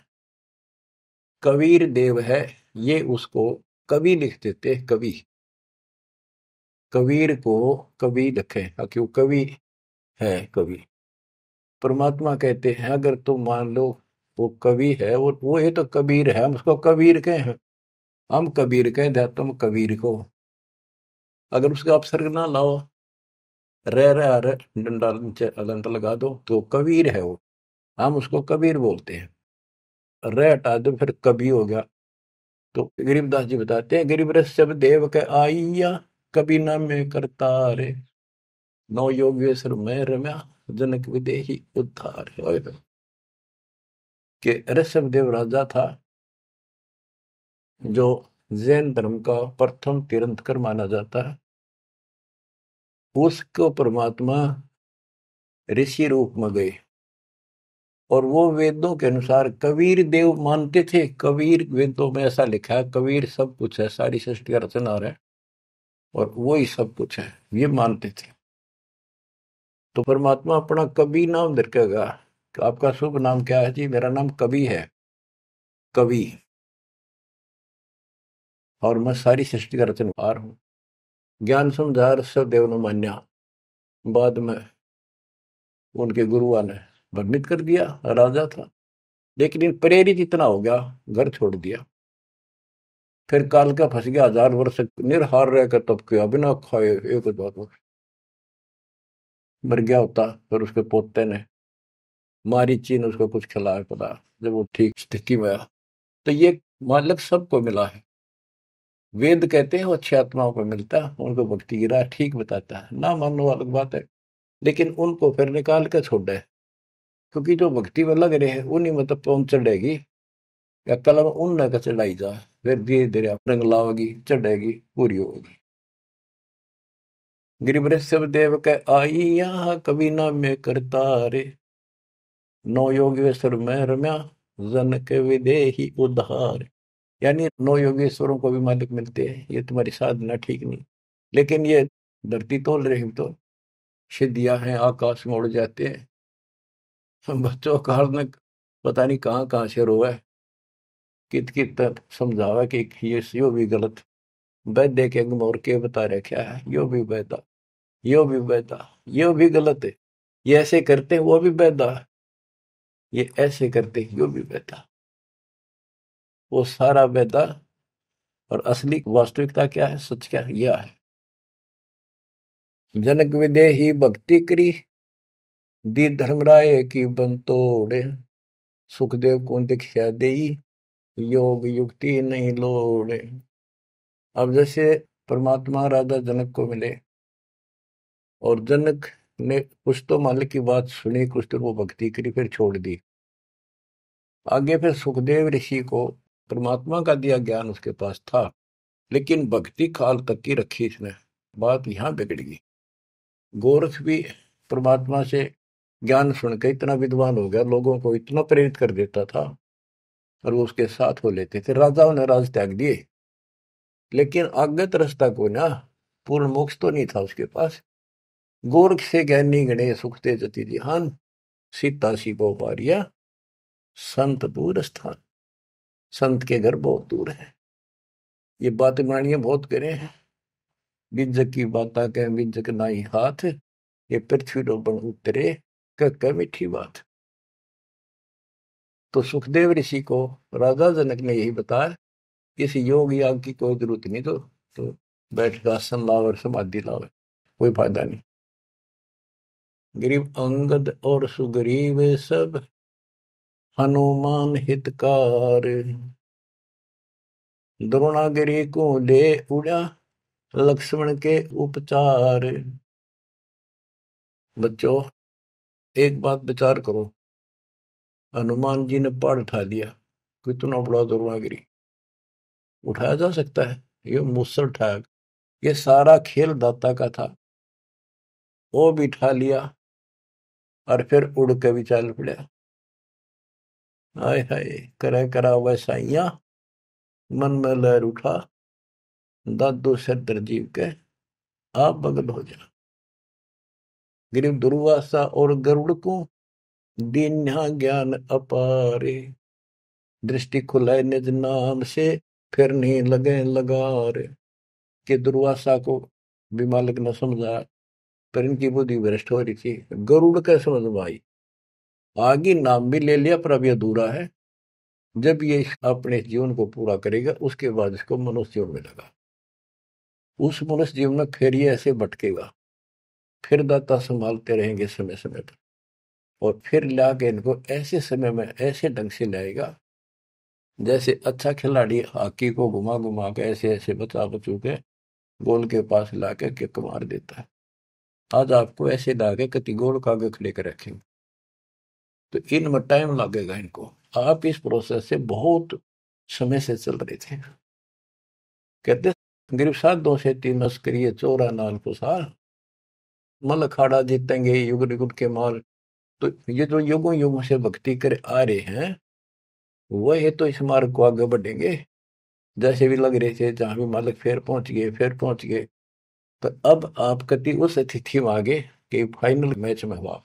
कबीर देव है ये उसको कवि लिख देते कवि कबीर को कवि रखे क्यों कवि है कवि परमात्मा कहते हैं अगर तुम मान लो वो कवि है वो वो ही तो कबीर है हम उसको कबीर हैं हम कबीर कह दे तुम कबीर को अगर उसका अवसर ना लाओ रह रहा रह डंडा लगा दो तो कबीर है वो हम उसको कबीर बोलते हैं रह हटा दो फिर कभी हो गया तो गरीबदास जी बताते हैं गरीब रस जब देव के आईया कभी न मैं करता रे नौ योगेश्वर मैं रम्या जनक विदेही उद्धार के ऋषभ देव राजा था जो जैन धर्म का प्रथम तीर्थकर माना जाता है उसको परमात्मा ऋषि रूप में गए और वो वेदों के अनुसार कबीर देव मानते थे कबीर वेदों में ऐसा लिखा है कबीर सब कुछ है सारी सृष्टि का रचना है और वो ही सब कुछ है ये मानते थे तो परमात्मा अपना कवि नाम दिखेगा आपका शुभ नाम क्या है जी मेरा नाम कवि है कवि और मैं सारी सृष्टि का रचनकार हूँ ज्ञान समझार सब देव ने मान्या बाद में उनके गुरुआ ने वर्णित कर दिया राजा था लेकिन प्रेरित इतना हो गया घर छोड़ दिया फिर काल का फंस गया हजार वर्ष निरहार कर तब किया बिना खाए एक बात मर गया होता फिर उसके पोते ने मारी चीन उसको कुछ खिलाया पिलाया जब वो ठीक स्थिति में आया तो ये मालिक सबको मिला है वेद कहते हैं वो अच्छी आत्माओं को मिलता है उनको भक्ति की राह ठीक बताता है ना मानने वाली बात है लेकिन उनको फिर निकाल कर छोड़े है क्योंकि जो भक्ति में लग रहे हैं उन्हीं मतलब पहुंच चढ़ेगी या कलम उन का चढ़ाई जा फिर धीरे धीरे रंग लावगी चढ़ेगी पूरी होगी गिरी शिव देव कह आई यहाँ कवि ना मैं करता रे नौ योगेश्वर में रम्या जन के विदेही उद्धार यानी नौ योगेश्वरों को भी मालिक मिलते हैं ये तुम्हारी साधना ठीक नहीं लेकिन ये धरती तोल रही तो सिद्धियां हैं आकाश में उड़ जाते हैं बच्चों का पता नहीं कहाँ कहाँ से रोए कित कित समझावे कि ये यो भी गलत वैद्य के और के बता रहे क्या है यो भी वैदा यो भी वैदा यो भी गलत है ये ऐसे करते हैं वो भी वैदा ये ऐसे करते हैं यो भी वैदा वो सारा वैदा और असली वास्तविकता क्या है सच क्या है यह है जनक विदे ही भक्ति करी दी धर्मराय की बंतोड़े सुखदेव को दिख्या देई योग युक्ति नहीं लोड़े अब जैसे परमात्मा राजा जनक को मिले और जनक ने कुछ तो मालिक की बात सुनी कुछ तो वो भक्ति करी फिर छोड़ दी आगे फिर सुखदेव ऋषि को परमात्मा का दिया ज्ञान उसके पास था लेकिन भक्ति काल तक की रखी इसने बात यहाँ बिगड़ गई गोरख भी परमात्मा से ज्ञान सुनकर इतना विद्वान हो गया लोगों को इतना प्रेरित कर देता था और वो उसके साथ हो लेते थे राजाओं ने राज त्याग दिए लेकिन आगत रस्ता को ना पूर्ण मोक्ष तो नहीं था उसके पास गोरख से गहनी गणे सुखते जति जिहान सीता सी बोपारिया संत दूर स्थान संत के घर बहुत दूर है ये बात इमरानिया बहुत करे हैं बिजक की बात कह बिजक नाई हाथ ये पृथ्वी रोपण उतरे कह मिठी बात तो सुखदेव ऋषि को राजा जनक ने यही बताया किसी योग याग की कोई जरूरत नहीं तो, तो बैठ आसन लाओ और समाधि लाओ कोई फायदा नहीं गरीब अंगद और सुगरीब सब हनुमान हितकार द्रोणागिरी को ले उड़ा लक्ष्मण के उपचार बच्चों एक बात विचार करो हनुमान जी ने पहाड़ उठा दिया कितना बड़ा दुर्वागिरी उठाया जा सकता है ये मुसर ठाक ये सारा खेल दाता का था वो भी उठा लिया और फिर उड़ के भी चल पड़ा हाय हाय करे करा वैसाइया मन में लहर उठा दादो से दर्जीव के आप बगल हो जा गरीब दुर्वासा और गरुड़ को दीन्हा ज्ञान अपारे दृष्टि खुले निज नाम से फिर नहीं लगे लगार के दुर्वासा को भी मालिक न समझा पर इनकी बुद्धि भ्रष्ट हो रही थी गरुड़ कैसे समझ भाई आगे नाम भी ले लिया पर अब यह अधूरा है जब ये अपने जीवन को पूरा करेगा उसके बाद इसको मनुष्य जीवन में लगा उस मनुष्य जीवन में फिर ये ऐसे भटकेगा फिर दाता संभालते रहेंगे समय समय पर और फिर ला के इनको ऐसे समय में ऐसे ढंग से लाएगा जैसे अच्छा खिलाड़ी हॉकी को घुमा घुमा के ऐसे ऐसे बचा बचू के गोल के पास ला के किक मार देता है आज आपको ऐसे ला के कति गोल का आगे खड़े कर रखेंगे तो इनमें टाइम लगेगा इनको आप इस प्रोसेस से बहुत समय से चल रहे थे कहते गिरफ्तार दो से तीन अस्करी चोरा नाल पुसार मल खाड़ा जीतेंगे युग युग के माल तो ये जो युगों युगों से भक्ति कर आ रहे हैं वह तो इस मार्ग को आगे बढ़ेंगे जैसे भी लग रहे थे जहां भी मालिक फिर पहुंच गए फिर पहुंच गए तो अब आप कति उस स्थिति में आगे कि फाइनल मैच में हुआ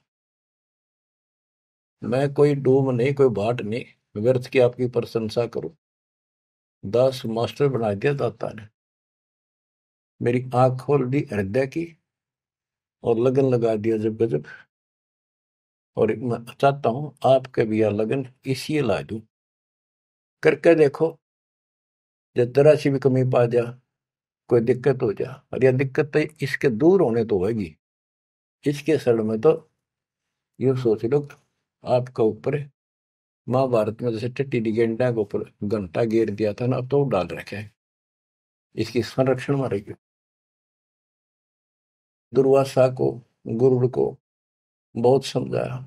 मैं कोई डूब नहीं कोई बाट नहीं व्यर्थ की आपकी प्रशंसा करूं दास मास्टर बना दिया दाता ने मेरी आंख खोल दी हृदय की और लगन लगा दिया जब गजब और मैं चाहता हूँ आपके भी लगन इसी ला दू करके देखो जब जरा सी भी कमी पा जा कोई दिक्कत हो जा और यह दिक्कत इसके दूर होने तो होगी इसके सर में तो ये सोच लो आपका ऊपर महाभारत में जैसे टिट्टी गेंडा के ऊपर घंटा गेर दिया था ना अब तो डाल रखे है इसकी संरक्षण मारेगी दुर्वासा को गुरुड़ को बहुत समझाया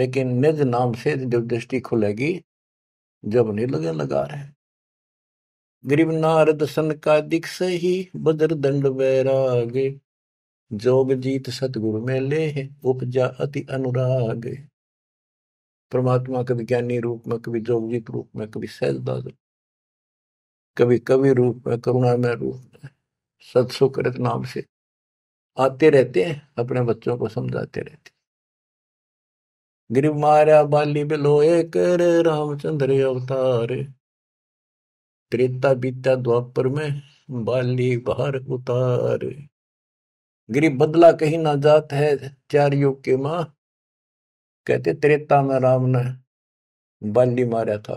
लेकिन निज नाम से जब दृष्टि खुलेगी जब नहीं लगे लगा रहे गरीब नारद सन का दिख से ही बद्र दंड वैराग जोग जीत सतगुरु में ले है उपजा अति अनुराग परमात्मा कभी ज्ञानी रूप में कभी जोगजीत रूप में कभी सहजदास रूप कभी कवि रूप में करुणामय रूप में सतसुकृत नाम से आते रहते हैं अपने बच्चों को समझाते रहते हैं मारा बाली बिलोए कर रामचंद्र अवतार त्रेता बीता द्वापर में बाली बाहर उतार गरीब बदला कहीं ना जात है चार युग के माँ कहते त्रेता में राम ने बाली मारा था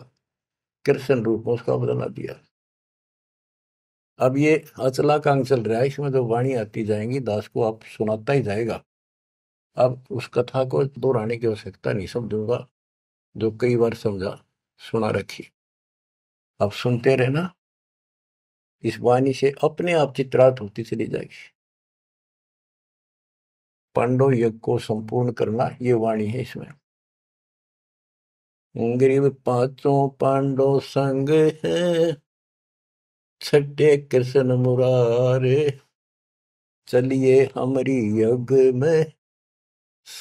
कृष्ण रूप में उसका बदला दिया अब ये अचला कांग चल रहा है इसमें जो तो वाणी आती जाएंगी दास को आप सुनाता ही जाएगा अब उस कथा को दोहराने की आवश्यकता नहीं समझूंगा जो कई बार समझा सुना रखी आप सुनते रहना इस वाणी से अपने आप चित्रार्थ होती चली जाएगी पांडव यज्ञ को संपूर्ण करना ये वाणी है इसमें गरीब पांचों पांडव संग है छठे कृष्ण मुरारे चलिए हमारी यज्ञ में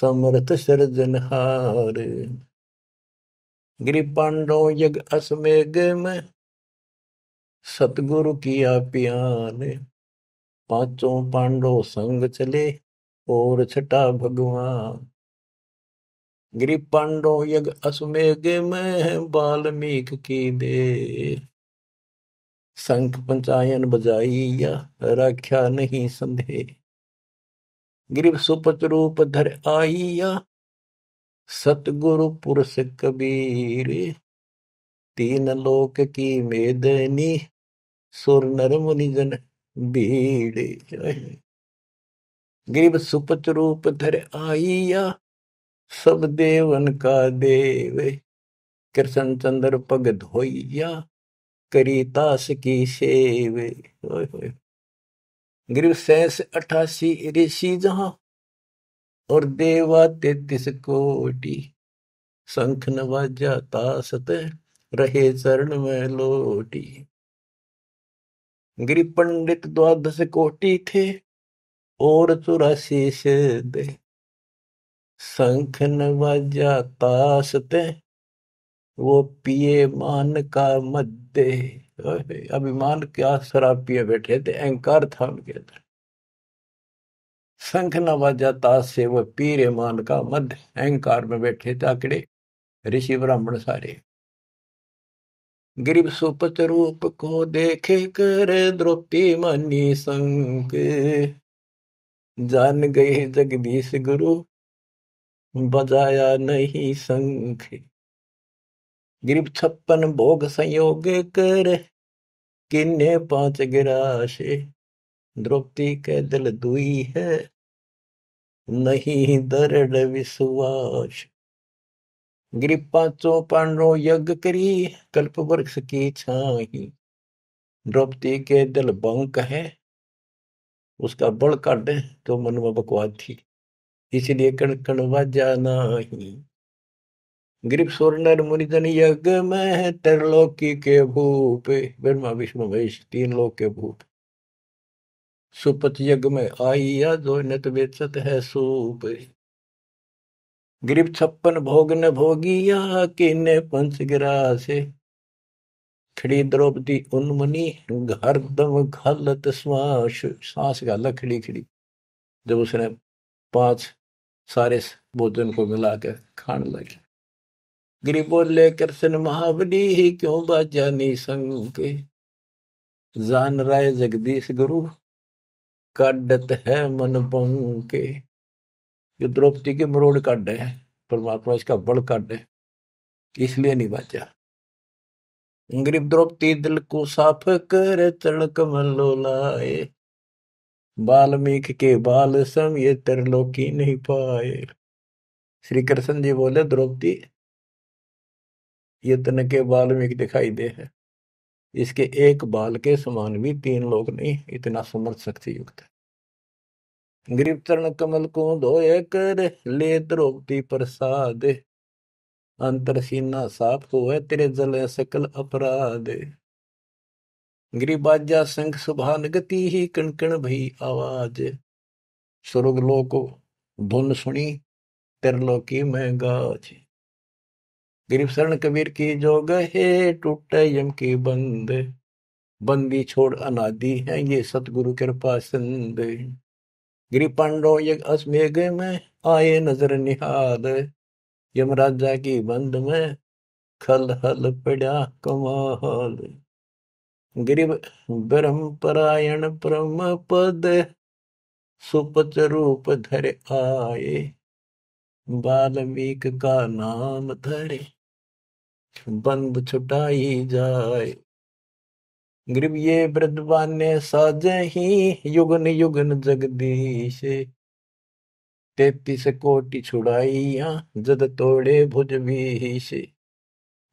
समर्थ सृजन हार गिरी पांडो यज्ञ असमेग में सतगुरु किया प्यान पांचों पांडव संग चले और छठा भगवान गिरी पांडो यज्ञ असमेग में बाल्मीक की देर संख पंचायन बजाई या राख्या नहीं संधे गिर सुपच रूप धर आई या सतगुरु पुरुष कबीर तीन लोक की मेदनी सुर नर मुनिजन भीड़ गिरिब सुपच रूप धर या सब देवन का देव कृष्ण चंद्र पग धोइया करी ताश की सेवे गिरु गिर सैस अठासी ऋषि जहां और देवा तेतीस कोटि शंख नवाजा तासत रहे चरण में लोटी गिरि पंडित द्वादश कोटि थे और चौरासी से दे शंख नवाजा तासते वो पिए मान का मध्य ते अभिमान क्या शराब पिए बैठे थे अहंकार था उनके अंदर शंख न से वह पीर मान का मध्य अहंकार में बैठे थे आकड़े ऋषि ब्राह्मण सारे गिरिप सुपत रूप को देखे कर द्रौपदी मनी संक जान गए जगदीश गुरु बजाया नहीं संख छप्पन भोग संयोग कर किन्ने पांच गिराशे द्रौपदी के दिल दुई है नहीं दरड विश्वास पांचो पांडो यज्ञ करी कल्प वृक्ष की छाही द्रौपदी के दिल बंक है उसका बड़ दे तो मन में बकवाद थी इसलिए कण कण वजा नहीं ग्रीप सुरनर मुनिधन यज्ञ में त्रिलोकी के भूप ब्रह्मा विष्णु महेश तीन लोक के भूप सुपत यज्ञ में आई या दो नत वेचत है सूप ग्रीप छप्पन भोग न भोगिया किन्ने पंच गिरा से खड़ी द्रौपदी उन्मनी दम घलत श्वास सांस घाला खड़ी खड़ी जब उसने पांच सारे भोजन को मिलाकर खाने लगी गिरी बोले कृष्ण महाबली ही क्यों बाजा नहीं संग के जान राय जगदीश गुरु काडत है मन बंग के जो द्रौपदी के मरोड़ काट है परमात्मा इसका बड़ काट है इसलिए नहीं बाजा गरीब द्रौपदी दिल को साफ कर तड़क मल्लो लाए बाल्मीक के बाल सम ये लोकी नहीं पाए श्री कृष्ण जी बोले द्रौपदी यत्न के वाल्मीकि दिखाई दे है इसके एक बाल के समान भी तीन लोग नहीं इतना समर्थ शक्ति युक्त है गिरिपतरण कमल को धोए कर ले द्रौपदी प्रसाद अंतर सीना साफ हुए तेरे जल सकल अपराध गिरिबाजा संख सुभान गति ही कणकण भई आवाज स्वर्ग लोक धुन सुनी तिरलोकी में गाज गरीब शरण कबीर की जो गहे टूट यम की बंद बंदी छोड़ अनादि है ये सतगुरु कृपा सिंध गिरी पांडो यज्ञ अस्मेघ में आए नजर निहाद यमराजा की बंद में खल हल पड़ा कमाल गिरीब ब्रह्म परायण ब्रह्म पद सुपच रूप धर आए बाल्मीक का नाम धरे बंद छुटाई जाए गिरब ये ब्रदवाने साज ही युगन युगन जगदीश तेतीस कोटि छुड़ाइया जद तोड़े भुज भीषे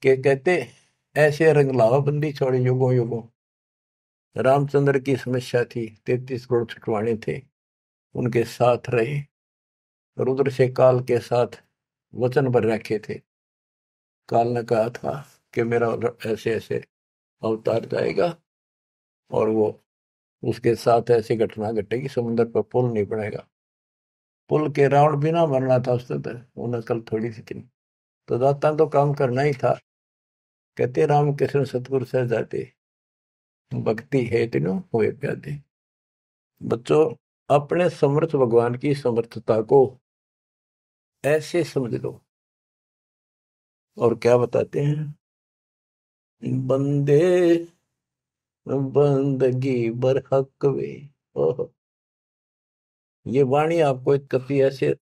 के कहते ऐसे रंग लावा बंदी छोड़े युगों युगों रामचंद्र की समस्या थी तेतीस करोड़ छुटवाने थे उनके साथ रहे रुद्र से काल के साथ वचन पर रखे थे काल ने कहा था कि मेरा ऐसे ऐसे अवतार जाएगा और वो उसके साथ ऐसी घटना घटेगी समुद्र पर पुल नहीं पड़ेगा पुल के रावण बिना मरना था उसने तो वो नकल थोड़ी सी थी तो दाता तो काम करना ही था कहते राम कृष्ण सतगुरु सह जाते भक्ति है तीनों हुए प्यादे बच्चों अपने समर्थ भगवान की समर्थता को ऐसे समझ लो और क्या बताते हैं बंदे बंदगी बर हक वे ये वाणी आपको एक कभी ऐसे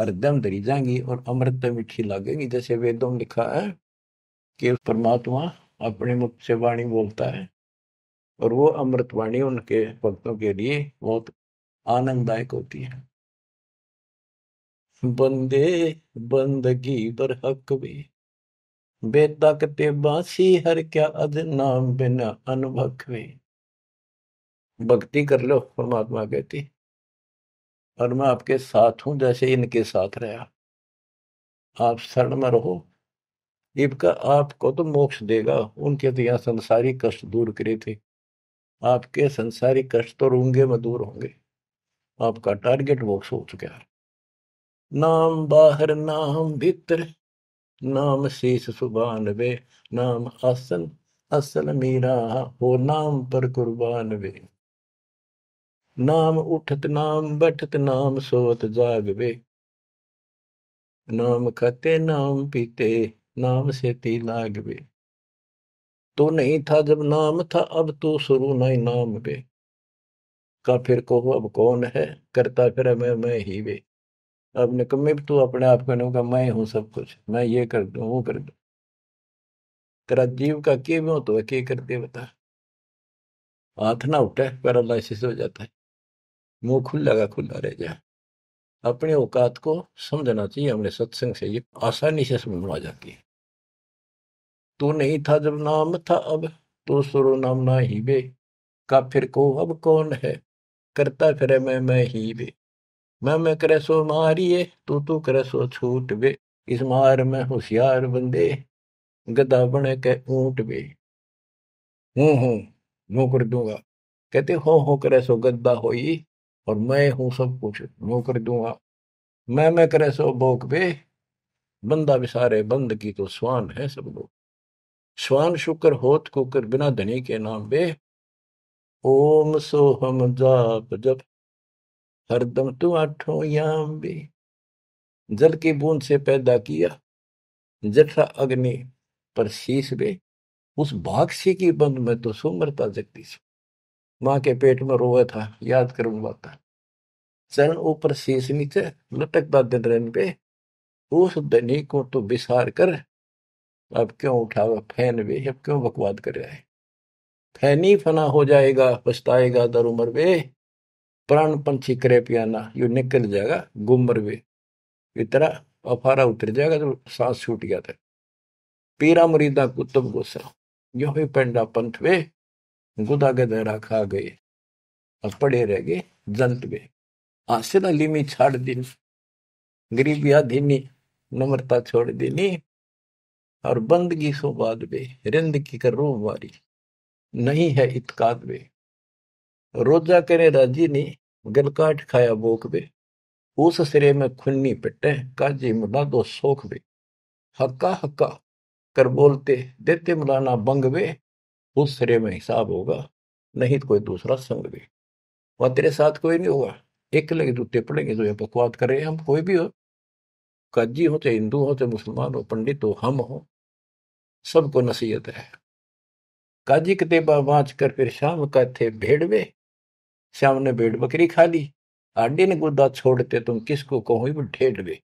हरदम धरी जाएंगी और अमृत मीठी लगेगी जैसे वेदों में लिखा है कि परमात्मा अपने मुख से वाणी बोलता है और वो अमृत वाणी उनके भक्तों के लिए बहुत आनंददायक होती है बंदे बंदगी बर हक वे बेतक ते बासी हर क्या नाम बिना अनुभक वे भक्ति कर लो परमात्मा कहती और मैं आपके साथ हूं जैसे इनके साथ रहा आप शरण में रहो इबका आपको तो मोक्ष देगा उनके तो यहाँ संसारी कष्ट दूर करे थे आपके संसारी कष्ट तो रूंगे में दूर होंगे आपका टारगेट मोक्ष हो चुका है ਨਾਮ ਬਾਹਰ ਨਾਮ ਭੀਤਰ ਨਾਮ ਸੀਸ ਸੁਬਾਨ ਵੇ ਨਾਮ ਅਸਲ ਅਸਲ ਮੀਰਾ ਹੋ ਨਾਮ ਪਰ ਕੁਰਬਾਨ ਵੇ ਨਾਮ ਉਠਤ ਨਾਮ ਬਠਤ ਨਾਮ ਸੋਤ ਜਾਗ ਵੇ ਨਾਮ ਖਤੇ ਨਾਮ ਪੀਤੇ ਨਾਮ ਸੇਤੀ ਵੇ ਤੋ ਨਹੀਂ ਥਾ ਜਬ ਨਾਮ ਥਾ ਅਬ ਤੋ ਸੁਰੂ ਨਹੀਂ ਨਾਮ ਵੇ ਫਿਰ ਕੋ ਅਬ ਕੌਣ ਹੈ ਕਰਤਾ ਫਿਰ ਮੈਂ ਮੈਂ ਹੀ ਵੇ अब निकम्मे तू अपने आप को का मैं हूं सब कुछ मैं ये कर दू वो कर दू तेरा जीव का के हो तो के करते बता हाथ ना उठे लाइसिस हो जाता है मुंह खुला का खुला रह जाए अपने औकात को समझना चाहिए हमने सत्संग से ये आसानी से समझ आ जाती है तू नहीं था जब नाम था अब तो सुरो नाम ना ही बे का फिर को अब कौन है करता फिर मैं मैं ही बे मैं करे सो मारिए तू तू करसो छूट बे इस मार में होशियार बंदे गदा बने के ऊंट बे हूँ हूँ नो कर दूंगा कहते हो हो करे सो गद्दा होई और मैं हूं सब कुछ नो कर दूंगा मैं मैं करे सो बोक बे बंदा बिसारे बंद की तो स्वान है सब लोग स्वान शुक्र होत कुकर बिना धनी के नाम बे ओम सोहम जाप जप हरदम तू आठों याम भी जल की बूंद से पैदा किया जठा अग्नि पर शीश बे उस भागसी की बंद में तो सुमरता जगदीश माँ के पेट में रोया था याद करूंगा था चरण ऊपर शीश नीचे लटकता दिन रन पे उस धनी को तो विसार कर अब क्यों उठावा फैन वे अब क्यों बकवाद कर रहा है फैनी फना हो जाएगा पछताएगा दर उम्र वे प्राण पंछी करे पियाना यो निकल जाएगा गुमर भी इतना अफारा उतर जाएगा तो सांस छूट गया था पीरा मरीदा कुतुब गुस्सा यो भी पेंडा पंथ वे गुदा गदेरा खा गए और पड़े रह गए जंत वे ना लिमी छाड़ दिन गरीबिया दीनी नम्रता छोड़ देनी और बंदगी सो बाद वे रिंद की कर रो मारी नहीं है इतकाद वे रोजा करे नी गलकाट खाया बे उस सिरे में खुन्नी पिटे काजी मुला दो सोख बे हक्का हक्का कर बोलते देते मुलाना बे उस सिरे में हिसाब होगा नहीं तो कोई दूसरा संग बे वह तेरे साथ कोई नहीं होगा एक लगे जूते टिपड़ेंगे तो ये बकवाद कर रहे हैं हम कोई भी हो काजी हो चाहे हिंदू हो चाहे मुसलमान हो पंडित हो हम हो सबको नसीहत है काजी किताबा बाँच कर फिर शाम का थे में श्याम ने भेड़ बकरी खा ली आडे ने गुद्दा छोड़ते तुम किसको कहो ढेट बे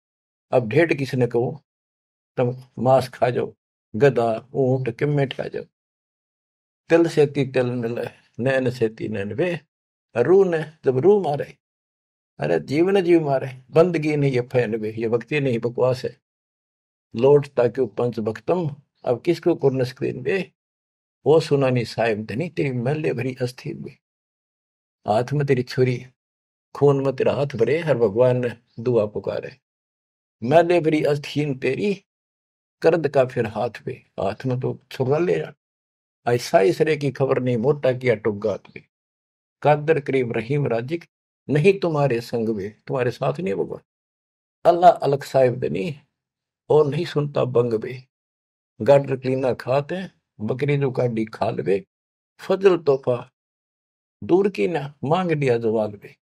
अब ढेट किसने कहो तुम मांस खा जाओ गदा ऊंट किम्मे खा जाओ तिल सेती तिल मिले नैन सेती नैन वे रू ने जब रू मारे अरे जीवन जीव मारे बंदगी नहीं ये फैन वे ये भक्ति नहीं बकवास है लोट ताकि पंच भक्तम अब किसको कुरन स्क्रीन वे वो सुनानी साहिब धनी तेरी मल्ले भरी अस्थिर भी हाथ में तेरी छुरी खून में तेरा हाथ भरे हर भगवान ने दुआ पुकारे मैले भरी अस्थीन तेरी करद का फिर हाथ पे हाथ में तो छुगा ले जा ऐसा इसरे की खबर नहीं मोटा किया टुग्गा पे कादर करीम रहीम राजिक नहीं तुम्हारे संग में तुम्हारे साथ नहीं भगवान अल्लाह अलग साहिब दनी और नहीं सुनता बंग बे गाडर क्लीना खाते बकरी जो गाडी खा ले फजल तोहफा दूर की ना मांग लिया जवाल भी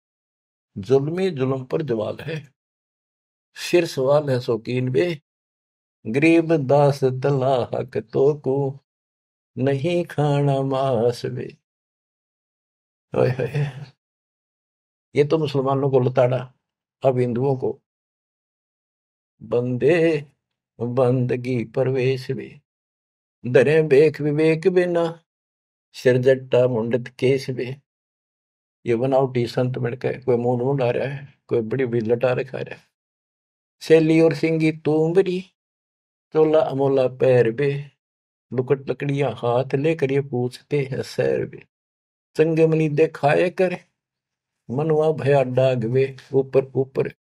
जुलमी जुल्म पर जवाल है सिर सवाल है शौकीन बे गरीब दास दला हक तो को नहीं खाना मास बे ये तो मुसलमानों को लताड़ा अब हिंदुओं को बंदे बंदगी प्रवेश भी दरें बेख विवेक बिना सिर जट्टा मुंडित केस भी ये आउट ईसंत मिण के कोई मुंह नूं ला रहा है कोई बड़ी बिलटा रखा रहा है सैली और सिंगी तूंबरी चोला अमोला पैर बे लुकट लकड़िया हाथ ले करिए पूछते हैं सैर बे चंगे मनी देखाए कर मनवा भया डागवे ऊपर ऊपर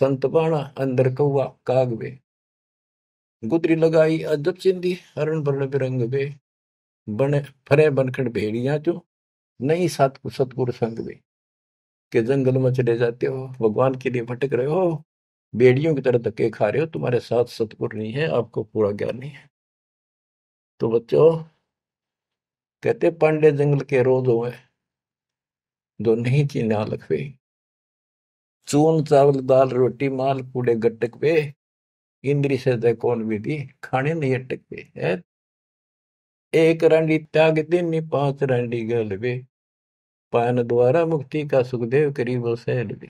संत बाणा अंदर कौआ कागवे गुदरी लगाई अजब चिंदी हरण बरण बिरंग बे बने फरे बनखड़ भेड़िया चो नहीं सात सतगुरु संग में के जंगल में चले जाते हो भगवान के लिए भटक रहे हो बेड़ियों की तरह धक्के खा रहे हो तुम्हारे साथ सतगुर नहीं है आपको पूरा ज्ञान नहीं है तो बच्चों कहते पांडे जंगल के रोज हो जो नहीं ना लखवे चून चावल दाल रोटी माल पूरे गटक पे इंद्री से कौन भी दी खाने नहीं अटक पे है एक रंडी त्याग दिन पांच रंडी गल वे पायन द्वारा मुक्ति का सुखदेव करीब सहल वे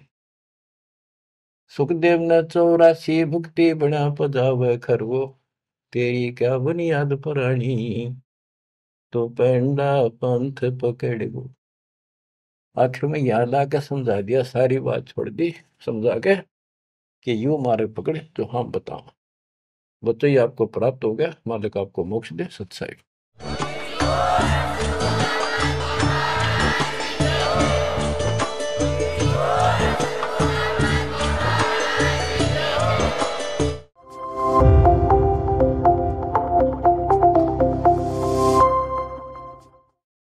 सुखदेव न चौरासी मुक्ति बना पजाव खरवो तेरी क्या बुनियाद पुरानी तो पेंडा पंथ पकड़ गो आखिर में याद आकर समझा दिया सारी बात छोड़ दी समझा के कि यू मारे पकड़े तो हम हाँ बताओ बच्चों ही आपको प्राप्त हो गया मालिक आपको मोक्ष दे सत्साई